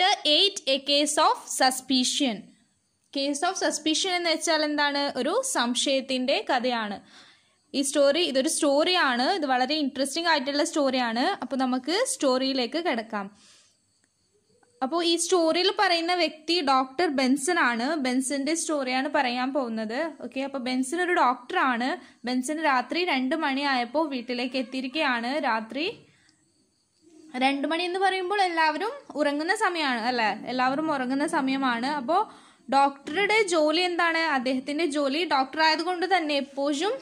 Chapter eight a case of suspicion case of suspicion എന്ന് വെച്ചാൽ എന്താണ് ഒരു സംശയത്തിൻ്റെ കഥയാണ് ഈ സ്റ്റോറി ഇതൊരു സ്റ്റോറിയാണ് ഇത് വളരെ ഇൻട്രസ്റ്റിംഗ് ആയിട്ടുള്ള സ്റ്റോറിയാണ് അപ്പോൾ നമുക്ക് സ്റ്റോറിയിലേക്ക് കിടക്കാം അപ്പോൾ ഈ സ്റ്റോറിയിൽ പറയുന്ന വ്യക്തി ഡോക്ടർ ബെൻസൺ ആണ് ബെൻസിൻ്റെ സ്റ്റോറിയാണ് പറയാൻ പോകുന്നത് ഓക്കെ അപ്പോൾ ബെൻസൺ ഒരു ഡോക്ടറാണ് ബെൻസൺ രാത്രി രണ്ട് മണിയായപ്പോൾ വീട്ടിലേക്ക് എത്തിയിരിക്കുകയാണ് രാത്രി രണ്ട് മണി എന്ന് പറയുമ്പോൾ എല്ലാവരും ഉറങ്ങുന്ന സമയമാണ് അല്ലേ എല്ലാവരും ഉറങ്ങുന്ന സമയമാണ് അപ്പോൾ ഡോക്ടറുടെ ജോലി എന്താണ് അദ്ദേഹത്തിന്റെ ജോലി ഡോക്ടർ ആയതുകൊണ്ട് തന്നെ എപ്പോഴും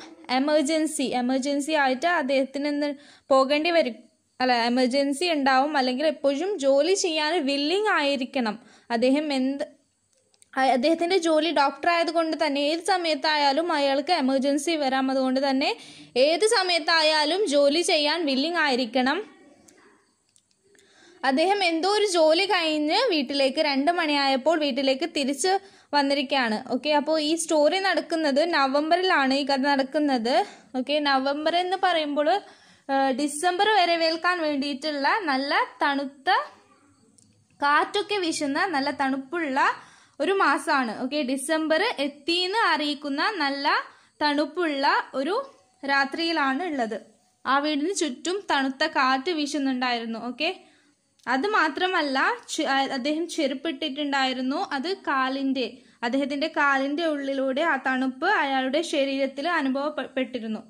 എമർജൻസി എമർജൻസി ആയിട്ട് അദ്ദേഹത്തിന് പോകേണ്ടി വരും അല്ല എമർജൻസി ഉണ്ടാവും അല്ലെങ്കിൽ എപ്പോഴും ജോലി ചെയ്യാൻ വില്ലിങ് ആയിരിക്കണം അദ്ദേഹം എന്ത് അദ്ദേഹത്തിന്റെ ജോലി ഡോക്ടർ ആയതുകൊണ്ട് തന്നെ ഏത് സമയത്തായാലും അയാൾക്ക് എമർജൻസി വരാം അതുകൊണ്ട് തന്നെ ഏത് സമയത്തായാലും ജോലി ചെയ്യാൻ വില്ലിങ് ആയിരിക്കണം അദ്ദേഹം എന്തോ ഒരു ജോലി കഴിഞ്ഞ് വീട്ടിലേക്ക് രണ്ട് മണിയായപ്പോൾ വീട്ടിലേക്ക് തിരിച്ച് വന്നിരിക്കുകയാണ് ഓക്കെ അപ്പോൾ ഈ സ്റ്റോറി നടക്കുന്നത് നവംബറിലാണ് ഈ കഥ നടക്കുന്നത് ഓക്കെ നവംബർ എന്ന് പറയുമ്പോൾ ഡിസംബർ വരെ വേൽക്കാൻ വേണ്ടിയിട്ടുള്ള നല്ല തണുത്ത കാറ്റൊക്കെ വീശുന്ന നല്ല തണുപ്പുള്ള ഒരു മാസമാണ് ഓക്കെ ഡിസംബർ എത്തിയെന്ന് അറിയിക്കുന്ന നല്ല തണുപ്പുള്ള ഒരു രാത്രിയിലാണ് ഉള്ളത് ആ വീടിന് ചുറ്റും തണുത്ത കാറ്റ് വീശുന്നുണ്ടായിരുന്നു ഓക്കെ അത് മാത്രമല്ല അദ്ദേഹം ചെരുപ്പിട്ടിട്ടുണ്ടായിരുന്നു അത് കാലിന്റെ അദ്ദേഹത്തിന്റെ കാലിന്റെ ഉള്ളിലൂടെ ആ തണുപ്പ് അയാളുടെ ശരീരത്തിൽ അനുഭവപ്പെട്ടിരുന്നു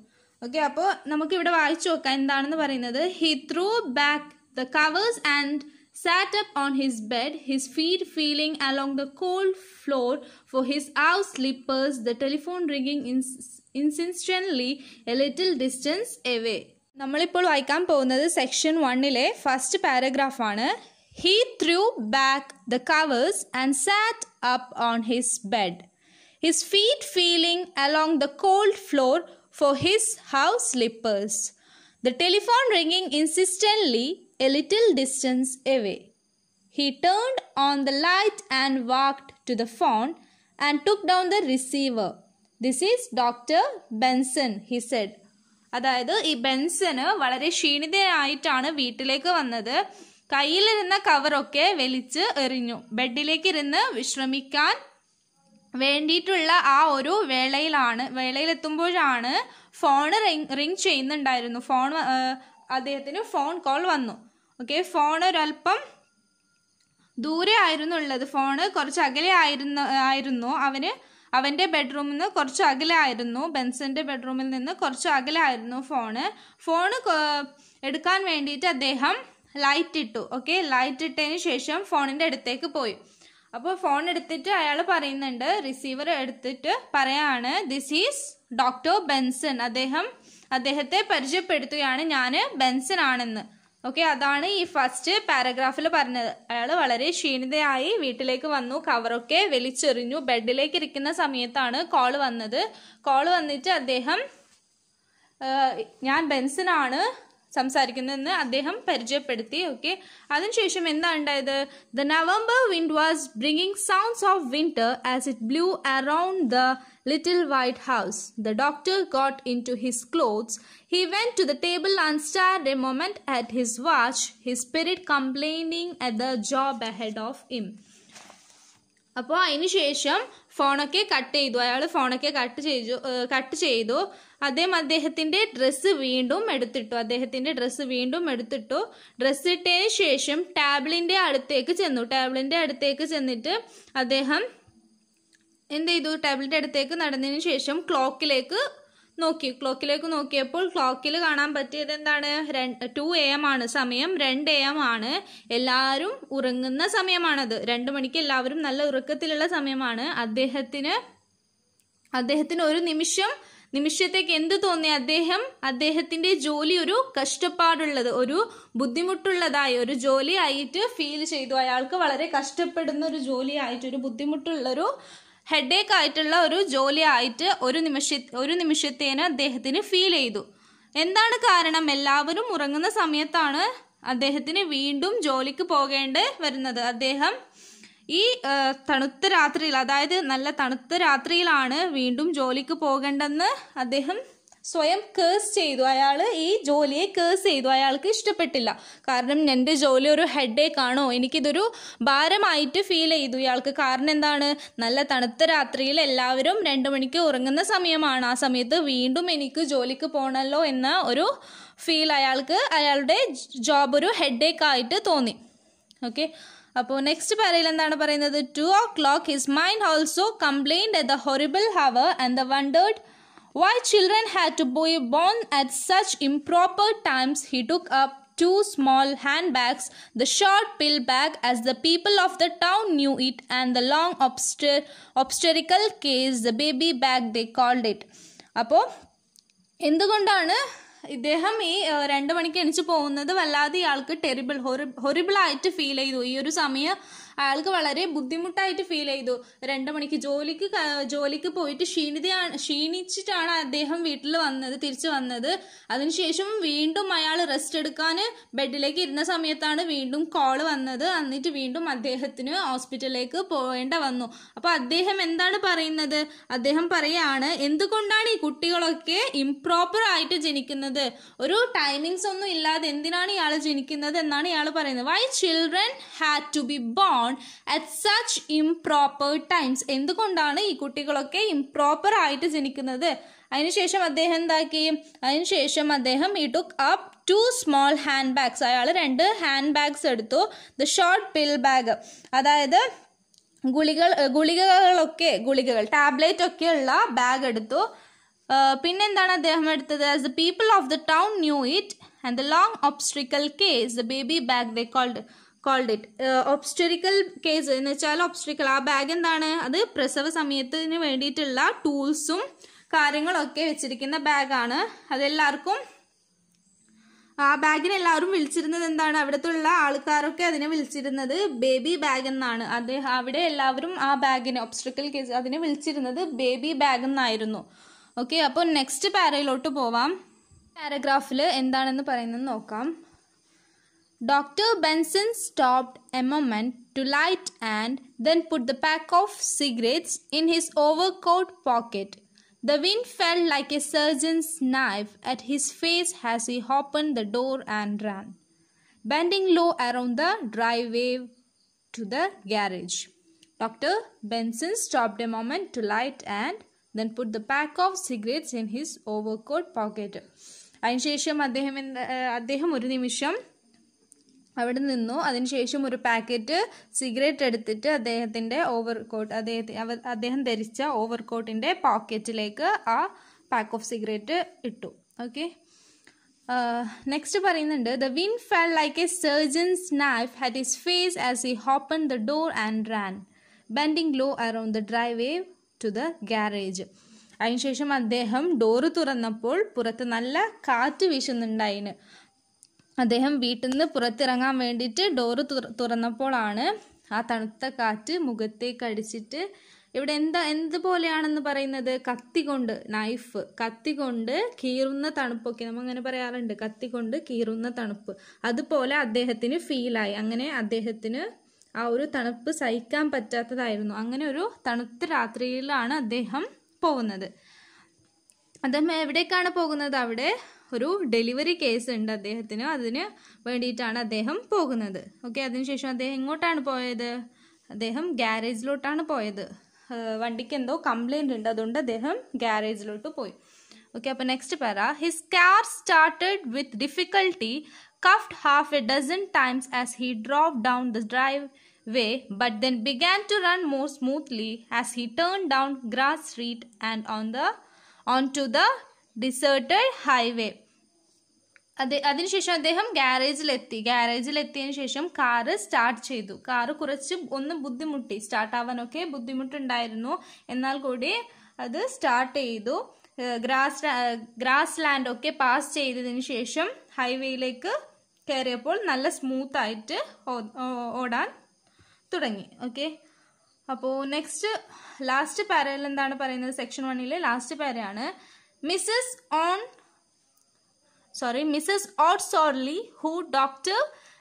ഓക്കെ അപ്പോൾ നമുക്ക് ഇവിടെ വായിച്ചു നോക്കാം എന്താണെന്ന് പറയുന്നത് he threw back the covers and sat up on his bed, his feet feeling along the cold floor for his house slippers, the telephone ringing ins- a a little distance away. നമ്മളിപ്പോൾ വായിക്കാൻ പോകുന്നത് section വണ്ണിലെ first പാരഗ്രാഫാണ് He threw back the covers and sat up on his bed, his feet feeling along the cold floor for his house slippers. The telephone ringing insistently a little distance away. He turned on the light and walked to the phone and took down the receiver. This is Dr. Benson, he said. അതായത് ഈ ബെൻസന് വളരെ ക്ഷീണിതനായിട്ടാണ് വീട്ടിലേക്ക് വന്നത് കയ്യിലിരുന്ന കവറൊക്കെ വലിച്ച് എറിഞ്ഞു ഇരുന്ന് വിശ്രമിക്കാൻ വേണ്ടിയിട്ടുള്ള ആ ഒരു വേളയിലാണ് വേളയിലെത്തുമ്പോഴാണ് ഫോൺ റിങ് റിങ് ചെയ്യുന്നുണ്ടായിരുന്നു ഫോൺ അദ്ദേഹത്തിന് ഫോൺ കോൾ വന്നു ഓക്കെ ഫോൺ ഒരല്പം ദൂരെ ആയിരുന്നു ഉള്ളത് ഫോണ് കുറച്ച് അകലെ ആയിരുന്നു ആയിരുന്നു അവന് അവൻ്റെ ബെഡ്റൂമിൽ നിന്ന് കുറച്ച് അകലായിരുന്നു ബെൻസിൻ്റെ ബെഡ്റൂമിൽ നിന്ന് കുറച്ച് അകലായിരുന്നു ഫോണ് ഫോണ് എടുക്കാൻ വേണ്ടിയിട്ട് അദ്ദേഹം ലൈറ്റ് ഇട്ടു ഓക്കെ ലൈറ്റ് ഇട്ടതിന് ശേഷം ഫോണിൻ്റെ അടുത്തേക്ക് പോയി അപ്പോൾ ഫോൺ എടുത്തിട്ട് അയാൾ പറയുന്നുണ്ട് റിസീവർ എടുത്തിട്ട് പറയാണ് ദിസ് ഈസ് ഡോക്ടർ ബെൻസൺ അദ്ദേഹം അദ്ദേഹത്തെ പരിചയപ്പെടുത്തുകയാണ് ഞാൻ ബെൻസൺ ആണെന്ന് ഓക്കെ അതാണ് ഈ ഫസ്റ്റ് പാരഗ്രാഫിൽ പറഞ്ഞത് അയാൾ വളരെ ക്ഷീണിതയായി വീട്ടിലേക്ക് വന്നു കവറൊക്കെ വലിച്ചെറിഞ്ഞു ബെഡിലേക്ക് ഇരിക്കുന്ന സമയത്താണ് കോൾ വന്നത് കോൾ വന്നിട്ട് അദ്ദേഹം ഞാൻ ബെൻസിനാണ് സംസാരിക്കുന്നതെന്ന് അദ്ദേഹം പരിചയപ്പെടുത്തി ഓക്കെ അതിനുശേഷം എന്താ ഉണ്ടായത് the November wind was bringing sounds of winter as it blew around the little white house the doctor got into to ഹിസ് ക്ലോത്ത്സ് He went to the table and stared a moment at his watch, his spirit complaining at the job ahead of him. അപ്പോൾ അതിനുശേഷം ഫോണൊക്കെ cut ചെയ്തു അയാൾ ഫോണൊക്കെ cut ചെയ്തു cut ചെയ്തു അദ്ദേഹം അദ്ദേഹത്തിൻ്റെ ഡ്രസ്സ് വീണ്ടും എടുത്തിട്ടു അദ്ദേഹത്തിൻ്റെ ഡ്രസ്സ് വീണ്ടും എടുത്തിട്ടു ഡ്രസ്സ് ഇട്ടതിന് ശേഷം ടാബിളിൻ്റെ അടുത്തേക്ക് ചെന്നു ടാബിളിൻ്റെ അടുത്തേക്ക് ചെന്നിട്ട് അദ്ദേഹം എന്ത് ചെയ്തു ടാബ്ലറ്റ് അടുത്തേക്ക് നടന്നതിന് ശേഷം ക്ലോക്കിലേക്ക് നോക്കി ക്ലോക്കിലേക്ക് നോക്കിയപ്പോൾ ക്ലോക്കിൽ കാണാൻ പറ്റിയത് എന്താണ് ടു എ എം ആണ് സമയം രണ്ട് എ എം ആണ് എല്ലാവരും ഉറങ്ങുന്ന സമയമാണത് രണ്ടു മണിക്ക് എല്ലാവരും നല്ല ഉറക്കത്തിലുള്ള സമയമാണ് അദ്ദേഹത്തിന് അദ്ദേഹത്തിന് ഒരു നിമിഷം നിമിഷത്തേക്ക് എന്ത് തോന്നി അദ്ദേഹം അദ്ദേഹത്തിന്റെ ജോലി ഒരു കഷ്ടപ്പാടുള്ളത് ഒരു ബുദ്ധിമുട്ടുള്ളതായി ഒരു ജോലി ആയിട്ട് ഫീൽ ചെയ്തു അയാൾക്ക് വളരെ കഷ്ടപ്പെടുന്ന ഒരു ജോലി ആയിട്ട് ഒരു ബുദ്ധിമുട്ടുള്ളൊരു ഹെഡേക്ക് ആയിട്ടുള്ള ഒരു ജോലി ആയിട്ട് ഒരു നിമിഷ ഒരു നിമിഷത്തേന് അദ്ദേഹത്തിന് ഫീൽ ചെയ്തു എന്താണ് കാരണം എല്ലാവരും ഉറങ്ങുന്ന സമയത്താണ് അദ്ദേഹത്തിന് വീണ്ടും ജോലിക്ക് പോകേണ്ട വരുന്നത് അദ്ദേഹം ഈ തണുത്ത രാത്രിയിൽ അതായത് നല്ല തണുത്ത രാത്രിയിലാണ് വീണ്ടും ജോലിക്ക് പോകേണ്ടെന്ന് അദ്ദേഹം സ്വയം കേഴ്സ് ചെയ്തു അയാൾ ഈ ജോലിയെ കേഴ്സ് ചെയ്തു അയാൾക്ക് ഇഷ്ടപ്പെട്ടില്ല കാരണം എൻ്റെ ജോലി ഒരു ഹെഡേക്ക് ആണോ എനിക്കിതൊരു ഭാരമായിട്ട് ഫീൽ ചെയ്തു ഇയാൾക്ക് കാരണം എന്താണ് നല്ല തണുത്ത രാത്രിയിൽ എല്ലാവരും രണ്ട് മണിക്ക് ഉറങ്ങുന്ന സമയമാണ് ആ സമയത്ത് വീണ്ടും എനിക്ക് ജോലിക്ക് പോകണമല്ലോ എന്ന ഒരു ഫീൽ അയാൾക്ക് അയാളുടെ ജോബ് ഒരു ഹെഡേക്ക് ആയിട്ട് തോന്നി ഓക്കെ അപ്പോൾ നെക്സ്റ്റ് പറയൽ എന്താണ് പറയുന്നത് two o'clock his mind also complained a the horrible hour and the wondered Why children had to be born at such improper times, he took up two small handbags, the short pill bag as the people of the town knew it, and the long obster- case, the baby bag they called it. അപ്പോൾ എന്തുകൊണ്ടാണ് ഇദ്ദേഹം ഈ രണ്ട് മണിക്ക് എണിച്ചു പോകുന്നത് വല്ലാതെ ഇയാൾക്ക് terrible horrible, ഹൊറിബിളായിട്ട് feel ചെയ്തു ഈ ഒരു സമയം അയാൾക്ക് വളരെ ബുദ്ധിമുട്ടായിട്ട് ഫീൽ ചെയ്തു രണ്ടു മണിക്ക് ജോലിക്ക് ജോലിക്ക് പോയിട്ട് ക്ഷീണിതയാണ് ക്ഷീണിച്ചിട്ടാണ് അദ്ദേഹം വീട്ടിൽ വന്നത് തിരിച്ചു വന്നത് അതിനുശേഷം വീണ്ടും അയാൾ റെസ്റ്റ് എടുക്കാൻ ബെഡിലേക്ക് ഇരുന്ന സമയത്താണ് വീണ്ടും കോൾ വന്നത് എന്നിട്ട് വീണ്ടും അദ്ദേഹത്തിന് ഹോസ്പിറ്റലിലേക്ക് പോകേണ്ട വന്നു അപ്പോൾ അദ്ദേഹം എന്താണ് പറയുന്നത് അദ്ദേഹം പറയാണ് എന്തുകൊണ്ടാണ് ഈ കുട്ടികളൊക്കെ ഇംപ്രോപ്പർ ആയിട്ട് ജനിക്കുന്നത് ഒരു ടൈമിങ്സ് ഒന്നും ഇല്ലാതെ എന്തിനാണ് ഇയാൾ ജനിക്കുന്നത് എന്നാണ് ഇയാൾ പറയുന്നത് why children had to be born at such improper times എന്തുകൊണ്ടാണ് ഈ കുട്ടികളൊക്കെ ഇംപ്രോപ്പർ ആയിട്ട് ജനിക്കുന്നത് അതിനുശേഷം അദ്ദേഹം എന്താക്കി അതിനുശേഷം അദ്ദേഹം ഈ took up two small hand bags അയാൾ രണ്ട് ഹാൻഡ് ബാഗ്സ് എടുത്തു ദ ഷോർട്ട് പിൽ ബാഗ് അതായത് ഗുളികൾ ഗുളികകളൊക്കെ ഗുളികകൾ ടാബ്ലറ്റ് ഉള്ള ബാഗ് എടുത്തു പിന്നെന്താണ് അദ്ദേഹം എടുത്തത് as the people of the town knew it and the long obstetrical case the baby bag the called called it obstetrical case എന്ന് വെച്ചാൽ ഒബ്സ്റ്ററിക്കൽ ആ ബാഗ് എന്താണ് അത് പ്രസവ സമയത്തിന് വേണ്ടിയിട്ടുള്ള ടൂൾസും കാര്യങ്ങളൊക്കെ വെച്ചിരിക്കുന്ന ബാഗാണ് അതെല്ലാവർക്കും ആ ബാഗിനെ എല്ലാവരും വിളിച്ചിരുന്നത് എന്താണ് അവിടുത്തെ ഉള്ള ആൾക്കാരൊക്കെ അതിനെ വിളിച്ചിരുന്നത് ബേബി ബാഗ് എന്നാണ് അത് അവിടെ എല്ലാവരും ആ ബാഗിനെ ഒബ്സ്ട്രിക്കൽ കേസ് അതിനെ വിളിച്ചിരുന്നത് ബേബി ബാഗ് എന്നായിരുന്നു ഓക്കെ അപ്പോൾ നെക്സ്റ്റ് പാരയിലോട്ട് പോവാം പാരഗ്രാഫിൽ എന്താണെന്ന് പറയുന്നത് നോക്കാം Dr. Benson stopped a moment to light and then put the pack of cigarettes in his overcoat pocket. The wind felt like a surgeon's knife at his face as he opened the door and ran, bending low around the driveway to the garage. Dr. Benson stopped a moment to light and then put the pack of cigarettes in his overcoat pocket. അതിനുശേഷം അദ്ദേഹം അദ്ദേഹം ഒരു നിമിഷം അവിടെ നിന്നു അതിനുശേഷം ഒരു packet cigarette എടുത്തിട്ട് അദ്ദേഹത്തിൻ്റെ ഓവർ കോട്ട് അദ്ദേഹത്തെ അദ്ദേഹം ധരിച്ച ഓവർ കോട്ടിൻ്റെ പോക്കറ്റിലേക്ക് ആ പാക്ക് ഓഫ് സിഗരറ്റ് ഇട്ടു ഓക്കെ നെക്സ്റ്റ് uh, പറയുന്നുണ്ട് the wind fell like a surgeons knife at his face as he open the door and ran bending low around the driveway to the garage അതിനുശേഷം അദ്ദേഹം door തുറന്നപ്പോൾ പുറത്ത് നല്ല കാറ്റ് വീശുന്നുണ്ടായിന് അദ്ദേഹം വീട്ടിൽ നിന്ന് പുറത്തിറങ്ങാൻ വേണ്ടിയിട്ട് ഡോറ് തുറന്നപ്പോഴാണ് ആ തണുത്ത കാറ്റ് മുഖത്തേക്ക് അടിച്ചിട്ട് ഇവിടെ എന്താ എന്തുപോലെയാണെന്ന് പറയുന്നത് കത്തി കൊണ്ട് നൈഫ് കത്തി കൊണ്ട് കീറുന്ന തണുപ്പൊക്കെ നമ്മൾ അങ്ങനെ പറയാറുണ്ട് കത്തി കൊണ്ട് കീറുന്ന തണുപ്പ് അതുപോലെ അദ്ദേഹത്തിന് ഫീലായി അങ്ങനെ അദ്ദേഹത്തിന് ആ ഒരു തണുപ്പ് സഹിക്കാൻ പറ്റാത്തതായിരുന്നു അങ്ങനെ ഒരു തണുത്ത രാത്രിയിലാണ് അദ്ദേഹം പോകുന്നത് അദ്ദേഹം എവിടേക്കാണ് പോകുന്നത് അവിടെ ഒരു ഡെലിവറി കേസ് ഉണ്ട് അദ്ദേഹത്തിന് അതിന് വേണ്ടിയിട്ടാണ് അദ്ദേഹം പോകുന്നത് ഓക്കെ അതിനുശേഷം അദ്ദേഹം എങ്ങോട്ടാണ് പോയത് അദ്ദേഹം ഗ്യാരേജിലോട്ടാണ് പോയത് വണ്ടിക്ക് എന്തോ കംപ്ലൈൻ്റ് ഉണ്ട് അതുകൊണ്ട് അദ്ദേഹം ഗ്യാരേജിലോട്ട് പോയി ഓക്കെ അപ്പോൾ നെക്സ്റ്റ് പറ his car started with difficulty coughed half a dozen times as he drop down the driveway but then began to run more smoothly as he turn down grass street and on the on to the deserted highway അത് അതിനുശേഷം അദ്ദേഹം ഗാരേജിലെത്തി ഗാരേജിലെത്തിയതിനു ശേഷം car start ചെയ്തു car കുറച്ച് ഒന്ന് ബുദ്ധിമുട്ടി start ആവാനൊക്കെ ബുദ്ധിമുട്ടുണ്ടായിരുന്നു എന്നാൽ കൂടി അത് സ്റ്റാർട്ട് ചെയ്തു ഗ്രാസ് ഗ്രാസ് ലാൻഡ് ഒക്കെ പാസ് ചെയ്തതിന് ശേഷം ഹൈവേയിലേക്ക് കയറിയപ്പോൾ നല്ല സ്മൂത്ത് ആയിട്ട് ഓടാൻ തുടങ്ങി ഓക്കെ അപ്പോൾ നെക്സ്റ്റ് ലാസ്റ്റ് പാരയിൽ എന്താണ് പറയുന്നത് സെക്ഷൻ വണ്ണിലെ ലാസ്റ്റ് പാരയാണ് Mrs. On sorry, Mrs. Oddsorley, who Dr.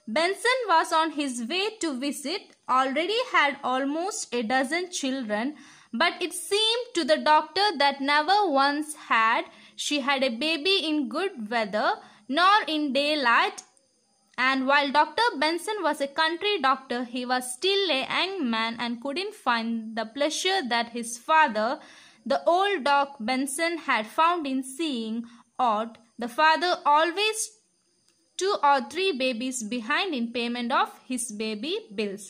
Benson was on his way to visit, already had almost a dozen children, but it seemed to the doctor that never once had she had a baby in good weather nor in daylight. And while Dr. Benson was a country doctor, he was still a young man and couldn't find the pleasure that his father the old dog Benson had found in seeing ought the father always two or three babies behind in payment of his baby bills.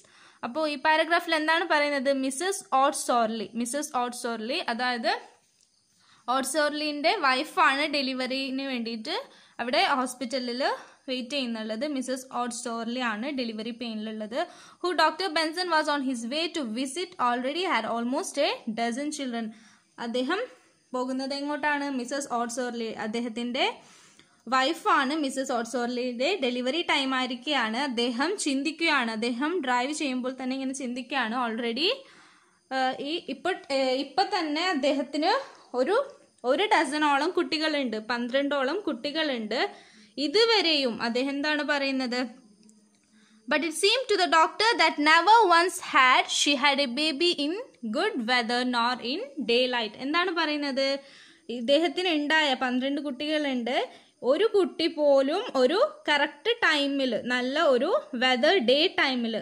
അപ്പോൾ ഈ പാരഗ്രാഫിൽ എന്താണ് പറയുന്നത് Mrs ഓട്സോർലി Mrs ഓട്സോർലി അതായത് ഓട്സോർലിൻ്റെ വൈഫാണ് ഡെലിവറിന് വേണ്ടിയിട്ട് അവിടെ ഹോസ്പിറ്റലിൽ wait ചെയ്യുന്നുള്ളത് Mrs Ott Sorley ആണ് ഡെലിവറി പെയിനിലുള്ളത് who doctor Benson was on his way to visit already had almost a dozen children അദ്ദേഹം പോകുന്നത് എങ്ങോട്ടാണ് മിസ്സസ് ഓട്സോർലി അദ്ദേഹത്തിൻ്റെ വൈഫാണ് മിസ്സസ് ഓട്സോർലിയുടെ ഡെലിവറി ടൈം ആയിരിക്കുകയാണ് അദ്ദേഹം ചിന്തിക്കുകയാണ് അദ്ദേഹം ഡ്രൈവ് ചെയ്യുമ്പോൾ തന്നെ ഇങ്ങനെ ചിന്തിക്കുകയാണ് ഓൾറെഡി ഈ ഇപ്പൊ ഇപ്പൊ തന്നെ അദ്ദേഹത്തിന് ഒരു ഒരു ഡസനോളം കുട്ടികളുണ്ട് പന്ത്രണ്ടോളം കുട്ടികളുണ്ട് ഇതുവരെയും അദ്ദേഹം എന്താണ് പറയുന്നത് But it seemed to the doctor that never once had she had a baby in good weather nor in daylight എന്താണ് പറയുന്നത് ഇദ്ദേഹത്തിന് ഉണ്ടായ പന്ത്രണ്ട് കുട്ടികളുണ്ട് ഒരു കുട്ടി പോലും ഒരു കറക്റ്റ് ടൈമിൽ നല്ല ഒരു വെദർ ഡേ ടൈമിൽ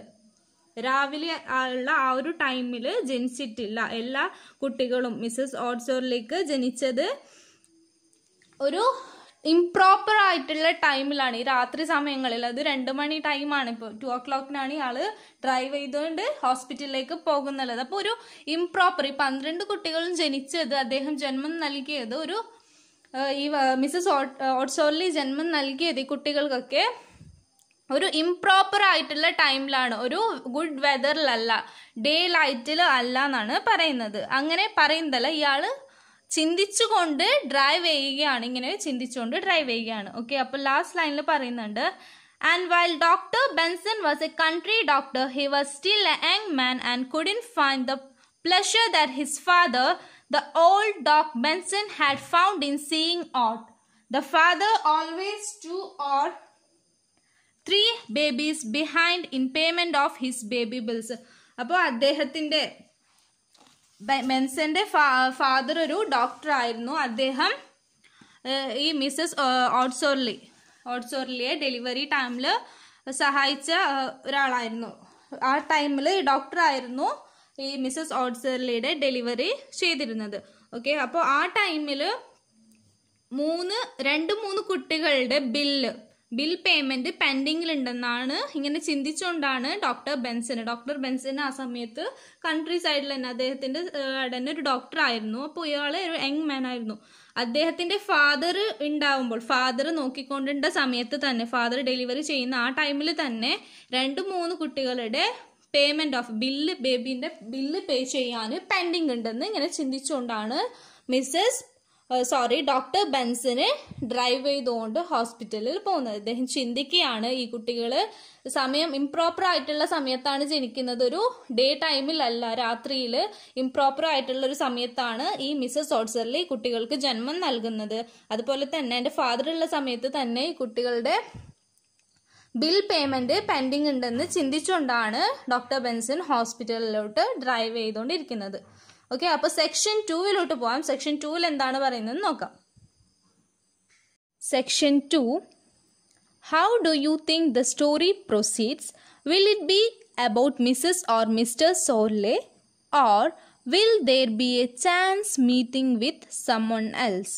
രാവിലെ ഉള്ള ആ ഒരു ടൈമിൽ ജനിച്ചിട്ടില്ല എല്ലാ കുട്ടികളും മിസ്സസ് ഓഡ്സോറിലേക്ക് ജനിച്ചത് ഒരു ഇംപ്രോപ്പർ ആയിട്ടുള്ള ടൈമിലാണ് ഈ രാത്രി സമയങ്ങളിൽ അത് രണ്ട് മണി ടൈമാണ് ഇപ്പോൾ ടു ഓ ക്ലോക്കിനാണ് ഇയാൾ ഡ്രൈവ് ചെയ്തുകൊണ്ട് ഹോസ്പിറ്റലിലേക്ക് പോകുന്നുള്ളത് അപ്പോൾ ഒരു ഇംപ്രോപ്പർ ഈ പന്ത്രണ്ട് കുട്ടികളും ജനിച്ചത് അദ്ദേഹം ജന്മം നൽകിയത് ഒരു ഈ മിസ്സസ് ഓട്സോർലി ജന്മം നൽകിയത് ഈ കുട്ടികൾക്കൊക്കെ ഒരു ഇംപ്രോപ്പർ ആയിട്ടുള്ള ടൈമിലാണ് ഒരു ഗുഡ് വെതറിലല്ല ഡേ ലൈറ്റിൽ അല്ല എന്നാണ് പറയുന്നത് അങ്ങനെ പറയുന്നതല്ല ഇയാൾ ചിന്തിച്ചുകൊണ്ട് ഡ്രൈവ് ചെയ്യുകയാണ് ഇങ്ങനെ ചിന്തിച്ചുകൊണ്ട് ഡ്രൈവ് ചെയ്യുകയാണ് ഓക്കെ അപ്പോൾ ലാസ്റ്റ് ലൈനിൽ പറയുന്നുണ്ട് And while Dr. Benson was a country doctor, he was still a young man and couldn't find the pleasure that his father, the old Doc Benson, had found in seeing aught. The father always two or three babies behind in payment of his baby bills. അപ്പോൾ അദ്ദേഹത്തിൻ്റെ മെൻസന്റെ father ഒരു doctor ആയിരുന്നു അദ്ദേഹം ഈ Mrs ഓട്സോർലി ഓട്സോർലിയെ delivery ടൈമിൽ സഹായിച്ച ഒരാളായിരുന്നു ആ ടൈമിൽ ഡോക്ടർ ആയിരുന്നു ഈ മിസ്സസ് ഓട്സോർലിയുടെ ഡെലിവറി ചെയ്തിരുന്നത് ഓക്കെ അപ്പോൾ ആ ടൈമിൽ മൂന്ന് രണ്ട് മൂന്ന് കുട്ടികളുടെ ബില്ല് ബിൽ പേയ്മെന്റ് പെൻഡിങ്ങിലുണ്ടെന്നാണ് ഇങ്ങനെ ചിന്തിച്ചുകൊണ്ടാണ് ഡോക്ടർ ബെൻസന് ഡോക്ടർ ബെൻസന് ആ സമയത്ത് കൺട്രി സൈഡിൽ തന്നെ അദ്ദേഹത്തിന്റെ തന്നെ ഒരു ഡോക്ടർ ആയിരുന്നു അപ്പോൾ ഇയാളെ ഒരു യങ് മാൻ ആയിരുന്നു അദ്ദേഹത്തിന്റെ ഫാദർ ഉണ്ടാവുമ്പോൾ ഫാദർ നോക്കിക്കൊണ്ടിരുന്ന സമയത്ത് തന്നെ ഫാദർ ഡെലിവറി ചെയ്യുന്ന ആ ടൈമിൽ തന്നെ രണ്ട് മൂന്ന് കുട്ടികളുടെ പേയ്മെന്റ് ഓഫ് ബില്ല് ബേബിന്റെ ബില്ല് പേ ചെയ്യാൻ പെൻഡിങ് ഉണ്ടെന്ന് ഇങ്ങനെ ചിന്തിച്ചുകൊണ്ടാണ് മിസ്സസ് സോറി ഡോക്ടർ ബെൻസിനെ ഡ്രൈവ് ചെയ്തുകൊണ്ട് ഹോസ്പിറ്റലിൽ പോകുന്നത് അദ്ദേഹം ചിന്തിക്കുകയാണ് ഈ കുട്ടികൾ സമയം ഇംപ്രോപ്പർ ആയിട്ടുള്ള സമയത്താണ് ജനിക്കുന്നത് ഒരു ഡേ ടൈമിലല്ല രാത്രിയിൽ ഇംപ്രോപ്പർ ആയിട്ടുള്ള ഒരു സമയത്താണ് ഈ മിസ്സസ് ഓട്സറിൽ കുട്ടികൾക്ക് ജന്മം നൽകുന്നത് അതുപോലെ തന്നെ എൻ്റെ ഫാദർ ഉള്ള സമയത്ത് തന്നെ ഈ കുട്ടികളുടെ ബിൽ പേയ്മെന്റ് പെൻഡിംഗ് ഉണ്ടെന്ന് ചിന്തിച്ചുകൊണ്ടാണ് ഡോക്ടർ ബെൻസൺ ഹോസ്പിറ്റലിലോട്ട് ഡ്രൈവ് ചെയ്തുകൊണ്ടിരിക്കുന്നത് ഓക്കെ അപ്പോൾ സെക്ഷൻ ടൂവിലോട്ട് പോകാം സെക്ഷൻ ടൂവിൽ എന്താണ് പറയുന്നത് നോക്കാം section two how do you think the story proceeds will it be about Mrs or mister Sorley or will there be a chance meeting with someone else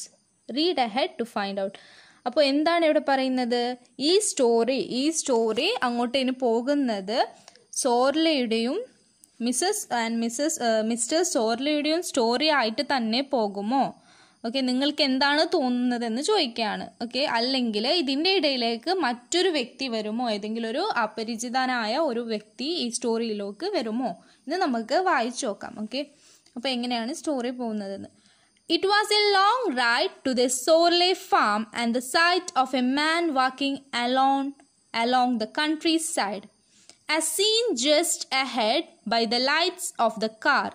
read ahead to find out അപ്പോൾ എന്താണ് ഇവിടെ പറയുന്നത് ഈ story ഈ story അങ്ങോട്ട് പോകുന്നത് സോർലയുടെയും Mrs and Mrs mister സോർലിയുടെയും സ്റ്റോറി ആയിട്ട് തന്നെ പോകുമോ ഓക്കെ നിങ്ങൾക്ക് എന്താണ് തോന്നുന്നതെന്ന് ചോദിക്കുകയാണ് ഓക്കെ അല്ലെങ്കിൽ ഇതിൻ്റെ ഇടയിലേക്ക് മറ്റൊരു വ്യക്തി വരുമോ ഏതെങ്കിലും ഒരു അപരിചിതനായ ഒരു വ്യക്തി ഈ സ്റ്റോറിയിലേക്ക് വരുമോ ഇത് നമുക്ക് വായിച്ചു നോക്കാം ഓക്കെ അപ്പോൾ എങ്ങനെയാണ് സ്റ്റോറി പോകുന്നതെന്ന് it was a long ride to the Sorley farm and the sight of a man walking alone along the countryside as seen just ahead by the lights of the car,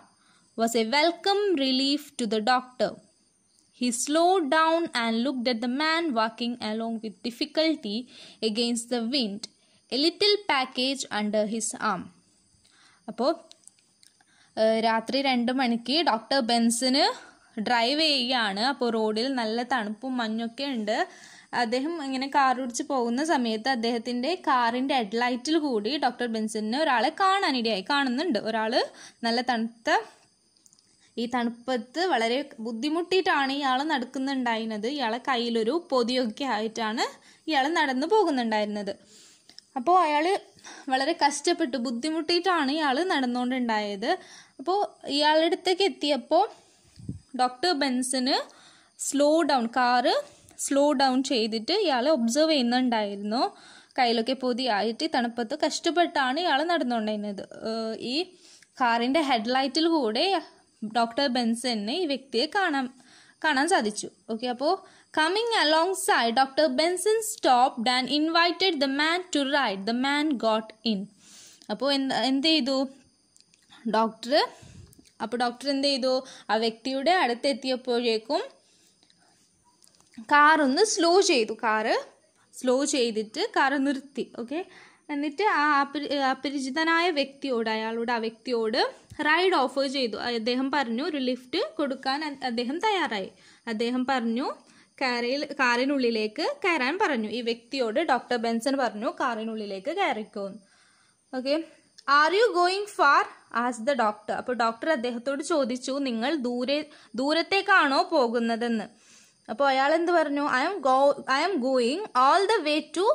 was a welcome relief to the doctor. He slowed down and looked at the man walking along with difficulty against the wind, a little package under his arm. അപ്പോൾ രാത്രി രണ്ട് മണിക്ക് doctor ബെൻസിന് drive ചെയ്യുകയാണ് അപ്പോൾ റോഡിൽ നല്ല തണുപ്പും മഞ്ഞൊക്കെ ഉണ്ട് അദ്ദേഹം ഇങ്ങനെ കാർ ഓടിച്ച് പോകുന്ന സമയത്ത് അദ്ദേഹത്തിന്റെ കാറിന്റെ ഹെഡ്ലൈറ്റിൽ കൂടി ഡോക്ടർ ബെൻസന് ഒരാളെ കാണാനിടയായി കാണുന്നുണ്ട് ഒരാൾ നല്ല തണുത്ത ഈ തണുപ്പത്ത് വളരെ ബുദ്ധിമുട്ടിയിട്ടാണ് ഇയാൾ നടക്കുന്നുണ്ടായിരുന്നത് ഇയാളെ കയ്യിലൊരു പൊതിയൊക്കെ ആയിട്ടാണ് ഇയാൾ നടന്നു പോകുന്നുണ്ടായിരുന്നത് അപ്പോൾ അയാൾ വളരെ കഷ്ടപ്പെട്ട് ബുദ്ധിമുട്ടിയിട്ടാണ് ഇയാൾ നടന്നുകൊണ്ടുണ്ടായത് അപ്പോൾ ഇയാളുടെ അടുത്തേക്ക് എത്തിയപ്പോൾ ഡോക്ടർ ബെൻസിന് slow down car slow down ചെയ്തിട്ട് ഇയാളെ ഒബ്സർവ് ചെയ്യുന്നുണ്ടായിരുന്നു കയ്യിലൊക്കെ പൊതിയായിട്ട് തണുപ്പത്ത് കഷ്ടപ്പെട്ടാണ് ഇയാൾ നടന്നുകൊണ്ടിരുന്നത് ഈ കാറിൻ്റെ ഹെഡ്ലൈറ്റിൽ കൂടെ ഡോക്ടർ ബെൻസന് ഈ വ്യക്തിയെ കാണാം കാണാൻ സാധിച്ചു ഓക്കെ അപ്പോൾ coming alongside doctor Benson stopped and invited the man to ride the man got in അപ്പോൾ എന്ത് എന്ത് ചെയ്തു ഡോക്ടർ അപ്പോൾ ഡോക്ടർ എന്ത് ചെയ്തു ആ വ്യക്തിയുടെ അടുത്തെത്തിയപ്പോഴേക്കും കാറൊന്ന് സ്ലോ ചെയ്തു കാറ് സ്ലോ ചെയ്തിട്ട് കാറ് നിർത്തി ഓക്കെ എന്നിട്ട് ആ അപരി അപരിചിതനായ വ്യക്തിയോട് അയാളോട് ആ വ്യക്തിയോട് റൈഡ് ഓഫർ ചെയ്തു അദ്ദേഹം പറഞ്ഞു ഒരു ലിഫ്റ്റ് കൊടുക്കാൻ അദ്ദേഹം തയ്യാറായി അദ്ദേഹം പറഞ്ഞു കാറിൽ കാറിനുള്ളിലേക്ക് കയറാൻ പറഞ്ഞു ഈ വ്യക്തിയോട് ഡോക്ടർ ബെൻസൺ പറഞ്ഞു കാറിനുള്ളിലേക്ക് കയറിക്കോ okay are you going far as the doctor അപ്പോൾ ഡോക്ടർ അദ്ദേഹത്തോട് ചോദിച്ചു നിങ്ങൾ ദൂരെ ദൂരത്തേക്കാണോ പോകുന്നതെന്ന് അപ്പോൾ അയാൾ എന്ത് പറഞ്ഞു I'm go I'm going all the way to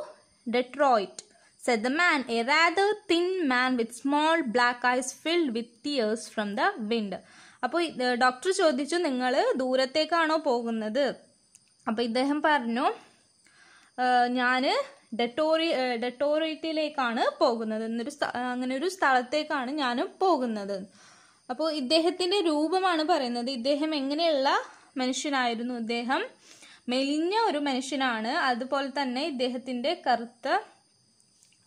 Detroit said the man a rather thin man with small black eyes filled with tears from the wind അപ്പോൾ ഡോക്ടർ ചോദിച്ചു നിങ്ങൾ ദൂരത്തേക്കാണോ പോകുന്നത് അപ്പോൾ ഇദ്ദേഹം പറഞ്ഞു ഞാൻ ഡെറ്റോറി ഡെറ്റോറിയത്തിലേക്കാണ് പോകുന്നത് എന്നൊരു അങ്ങനെ ഒരു സ്ഥലത്തേക്കാണ് ഞാൻ പോകുന്നത് അപ്പോൾ ഇദ്ദേഹത്തിൻ്റെ രൂപമാണ് പറയുന്നത് ഇദ്ദേഹം എങ്ങനെയുള്ള മനുഷ്യനായിരുന്നു ഇദ്ദേഹം മെലിഞ്ഞ ഒരു മനുഷ്യനാണ് അതുപോലെ തന്നെ ഇദ്ദേഹത്തിന്റെ കറുത്ത